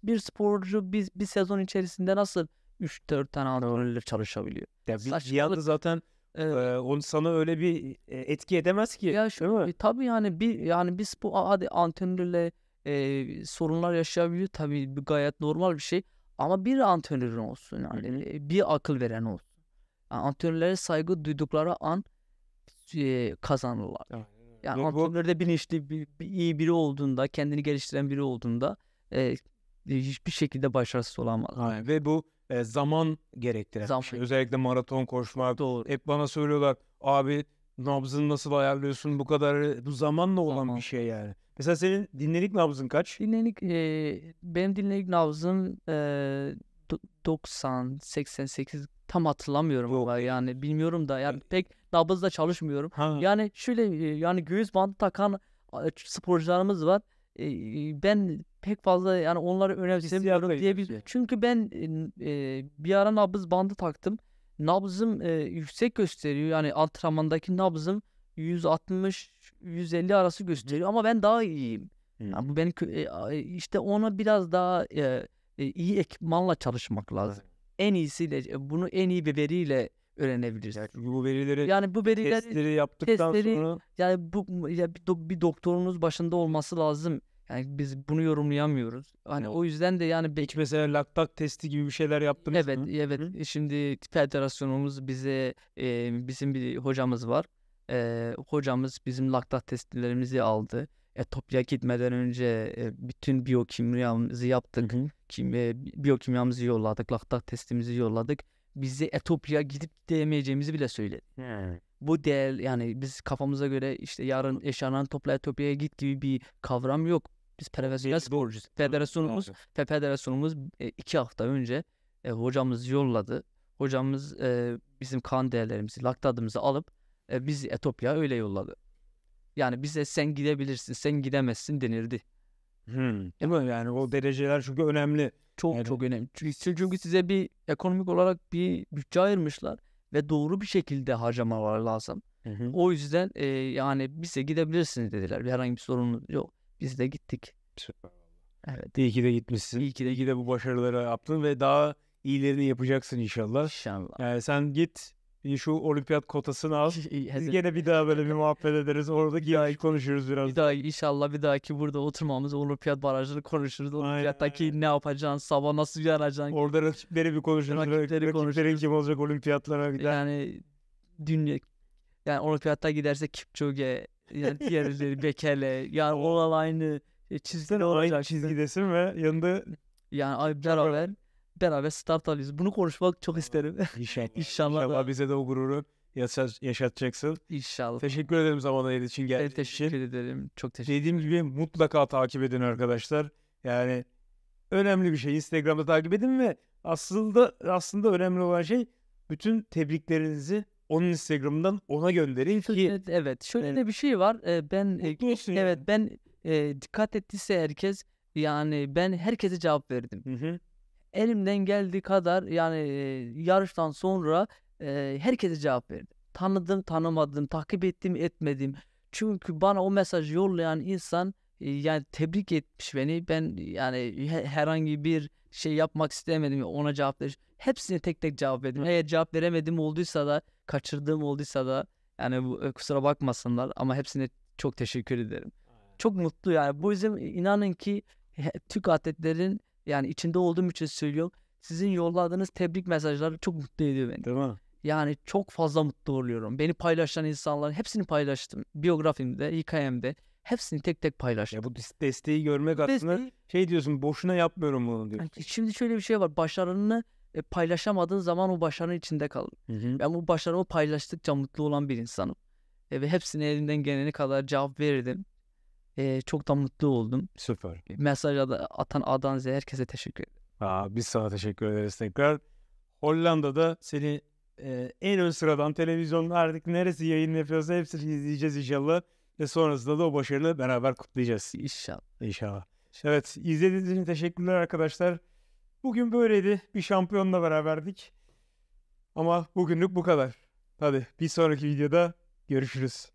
bir sporcu bir, bir sezon içerisinde nasıl 3-4 tane antrenörle çalışabiliyor? Ya bir, bir anda zaten Evet. Ee, onu sana öyle bir e, etki edemez ki. Ya şu, değil mi? E, tabii yani bir yani biz bu hadi antrenörle e, sorunlar yaşayabiliyor tabii bir gayet normal bir şey. Ama bir antrenörün olsun yani hı e, bir akıl veren olsun. Yani antrenörlere saygı duydukları an kazanırlar. Yani Rob, antrenörü bilinçli, bir, bir, iyi biri olduğunda, kendini geliştiren biri olduğunda e, hiçbir şekilde başarısız olamaz. Aynen. Ve bu e, zaman gerektiren. Zaman. Şey. Özellikle maraton koşmak. Doğru. Hep bana söylüyorlar abi nabzını nasıl ayarlıyorsun bu kadar bu zamanla olan zaman. bir şey yani. Mesela senin dinlenik nabzın kaç? Dinlenik e, benim dinlenik nabzım e, 90 88 tam hatırlamıyorum Yok. yani bilmiyorum da yani ee, pek nabızla çalışmıyorum. Ha. Yani şöyle e, yani göğüs bandı takan sporcularımız var. E, e, ben pek fazla yani onları önemsemiyorum diyebilirim. Şey. çünkü ben bir ara nabız bandı taktım. Nabzım yüksek gösteriyor. Yani antrenmandaki nabzım 160 150 arası gösteriyor ama ben daha iyiyim. Yani bu benim işte ona biraz daha iyi ekipmanla çalışmak lazım en iyisiyle e, bunu en iyi bir veriyle öğrenebiliriz. Yani bu verileri yani bu verileri testleri yaptıktan testleri, sonra yani bu ya bir, do, bir doktorunuz başında olması lazım. Yani biz bunu yorumlayamıyoruz. Hani o yüzden de yani hiç mesela laktat testi gibi bir şeyler yaptınız evet, mı? Evet, evet. Şimdi federasyonumuz bize e, bizim bir hocamız var. E, hocamız bizim laktat testlerimizi aldı. Etopya gitmeden önce e, bütün biyokimyamızı yaptık. Hı hı. Kim, e, biyokimyamızı yolladık, laktat testimizi yolladık. Bizi Etopya gidip demeyeceğimizi bile söyledi. Hı. Bu değer yani biz kafamıza göre işte yarın eşyalarını topla Etopya'ya git gibi bir kavram yok. Biz profesyonel sporcuyuz. Federasyonumuz, fe federasyonumuz e, iki hafta önce e, hocamız yolladı. Hocamız e, bizim kan değerlerimizi, laktatımızı alıp e, bizi Etopya öyle yolladı. Yani bize sen gidebilirsin, sen gidemezsin denirdi. Hmm. Değil Yani o dereceler çünkü önemli. Çok yani... çok önemli. Çünkü, çünkü size bir ekonomik olarak bir bütçe ayırmışlar ve doğru bir şekilde harcamalar lazım. Hı hı. O yüzden e, yani bize gidebilirsiniz dediler. Bir herhangi bir sorunuz yok. Biz de gittik. Evet. İyi ki de gitmişsin. İyi ki de, İyi ki de bu başarıları yaptın ve daha iyilerini yapacaksın inşallah. İnşallah. Yani sen git şu olimpiyat kotasını al. Biz gene bir daha böyle bir muhabbet ederiz. Orada bir daha konuşuruz biraz. Bir daha inşallah bir dahaki burada oturmamız olimpiyat barajını konuşuruz. Olimpiyattaki Aynen. ne yapacaksın, sabah nasıl bir uyanacaksın. Orada rakipleri bir konuşuruz. Rakipleri, rakipleri konuşuruz. kim olacak olimpiyatlara gider. Yani dünya yani olimpiyatta giderse Kipchoge yani diğerleri Bekele yani oralar aynı e, çizgide olacak. Aynı çizgidesin ve yanında yani beraber beraber start alıyoruz. Bunu konuşmak çok isterim. İnşallah. İnşallah. İnşallah bize de o gururu yaşat, yaşatacaksın. İnşallah. Teşekkür ederim zaman ayırdığın için geldiğin evet, teşekkür için. ederim. Çok teşekkür Dediğim ederim. gibi mutlaka takip edin arkadaşlar. Yani önemli bir şey. Instagram'da takip edin ve aslında aslında önemli olan şey bütün tebriklerinizi onun Instagram'dan ona gönderin ki evet, evet. şöyle yani, de bir şey var ee, ben e, evet ben e, dikkat ettiyse herkes yani ben herkese cevap verdim. Hı hı elimden geldiği kadar yani yarıştan sonra herkese cevap verdim. Tanıdım, tanımadım, takip ettim, etmedim. Çünkü bana o mesajı yollayan insan yani tebrik etmiş beni. Ben yani herhangi bir şey yapmak istemedim ona cevap ver. Hepsine tek tek cevap verdim. Eğer cevap veremedim olduysa da, kaçırdığım olduysa da yani e, kusura bakmasınlar ama hepsine çok teşekkür ederim. Çok mutlu yani. Bu yüzden inanın ki Türk atletlerin yani içinde olduğum için söylüyorum. Sizin yolladığınız tebrik mesajları çok mutlu ediyor beni. Değil mi? Yani çok fazla mutlu oluyorum. Beni paylaşan insanların hepsini paylaştım. Biyografimde, hikayemde. Hepsini tek tek paylaştım. Ya bu desteği görmek desteği... aslında şey diyorsun boşuna yapmıyorum bunu diyorsun. Yani şimdi şöyle bir şey var. Başarını e, paylaşamadığın zaman o başarının içinde kalır. Hı hı. Ben bu başarımı paylaştıkça mutlu olan bir insanım. E, ve hepsini elinden geleni kadar cevap verdim. E, çok da mutlu oldum. Süper. Mesaj atan Adanze herkese teşekkür ederim. Aa, biz sana teşekkür ederiz tekrar. Hollanda'da seni e, en ön sıradan televizyonda artık neresi yayın yapıyorsa hepsini izleyeceğiz inşallah. Ve sonrasında da o başarını beraber kutlayacağız. İnşallah. İnşallah. Evet izlediğiniz için teşekkürler arkadaşlar. Bugün böyleydi. Bir şampiyonla beraberdik. Ama bugünlük bu kadar. Hadi bir sonraki videoda görüşürüz.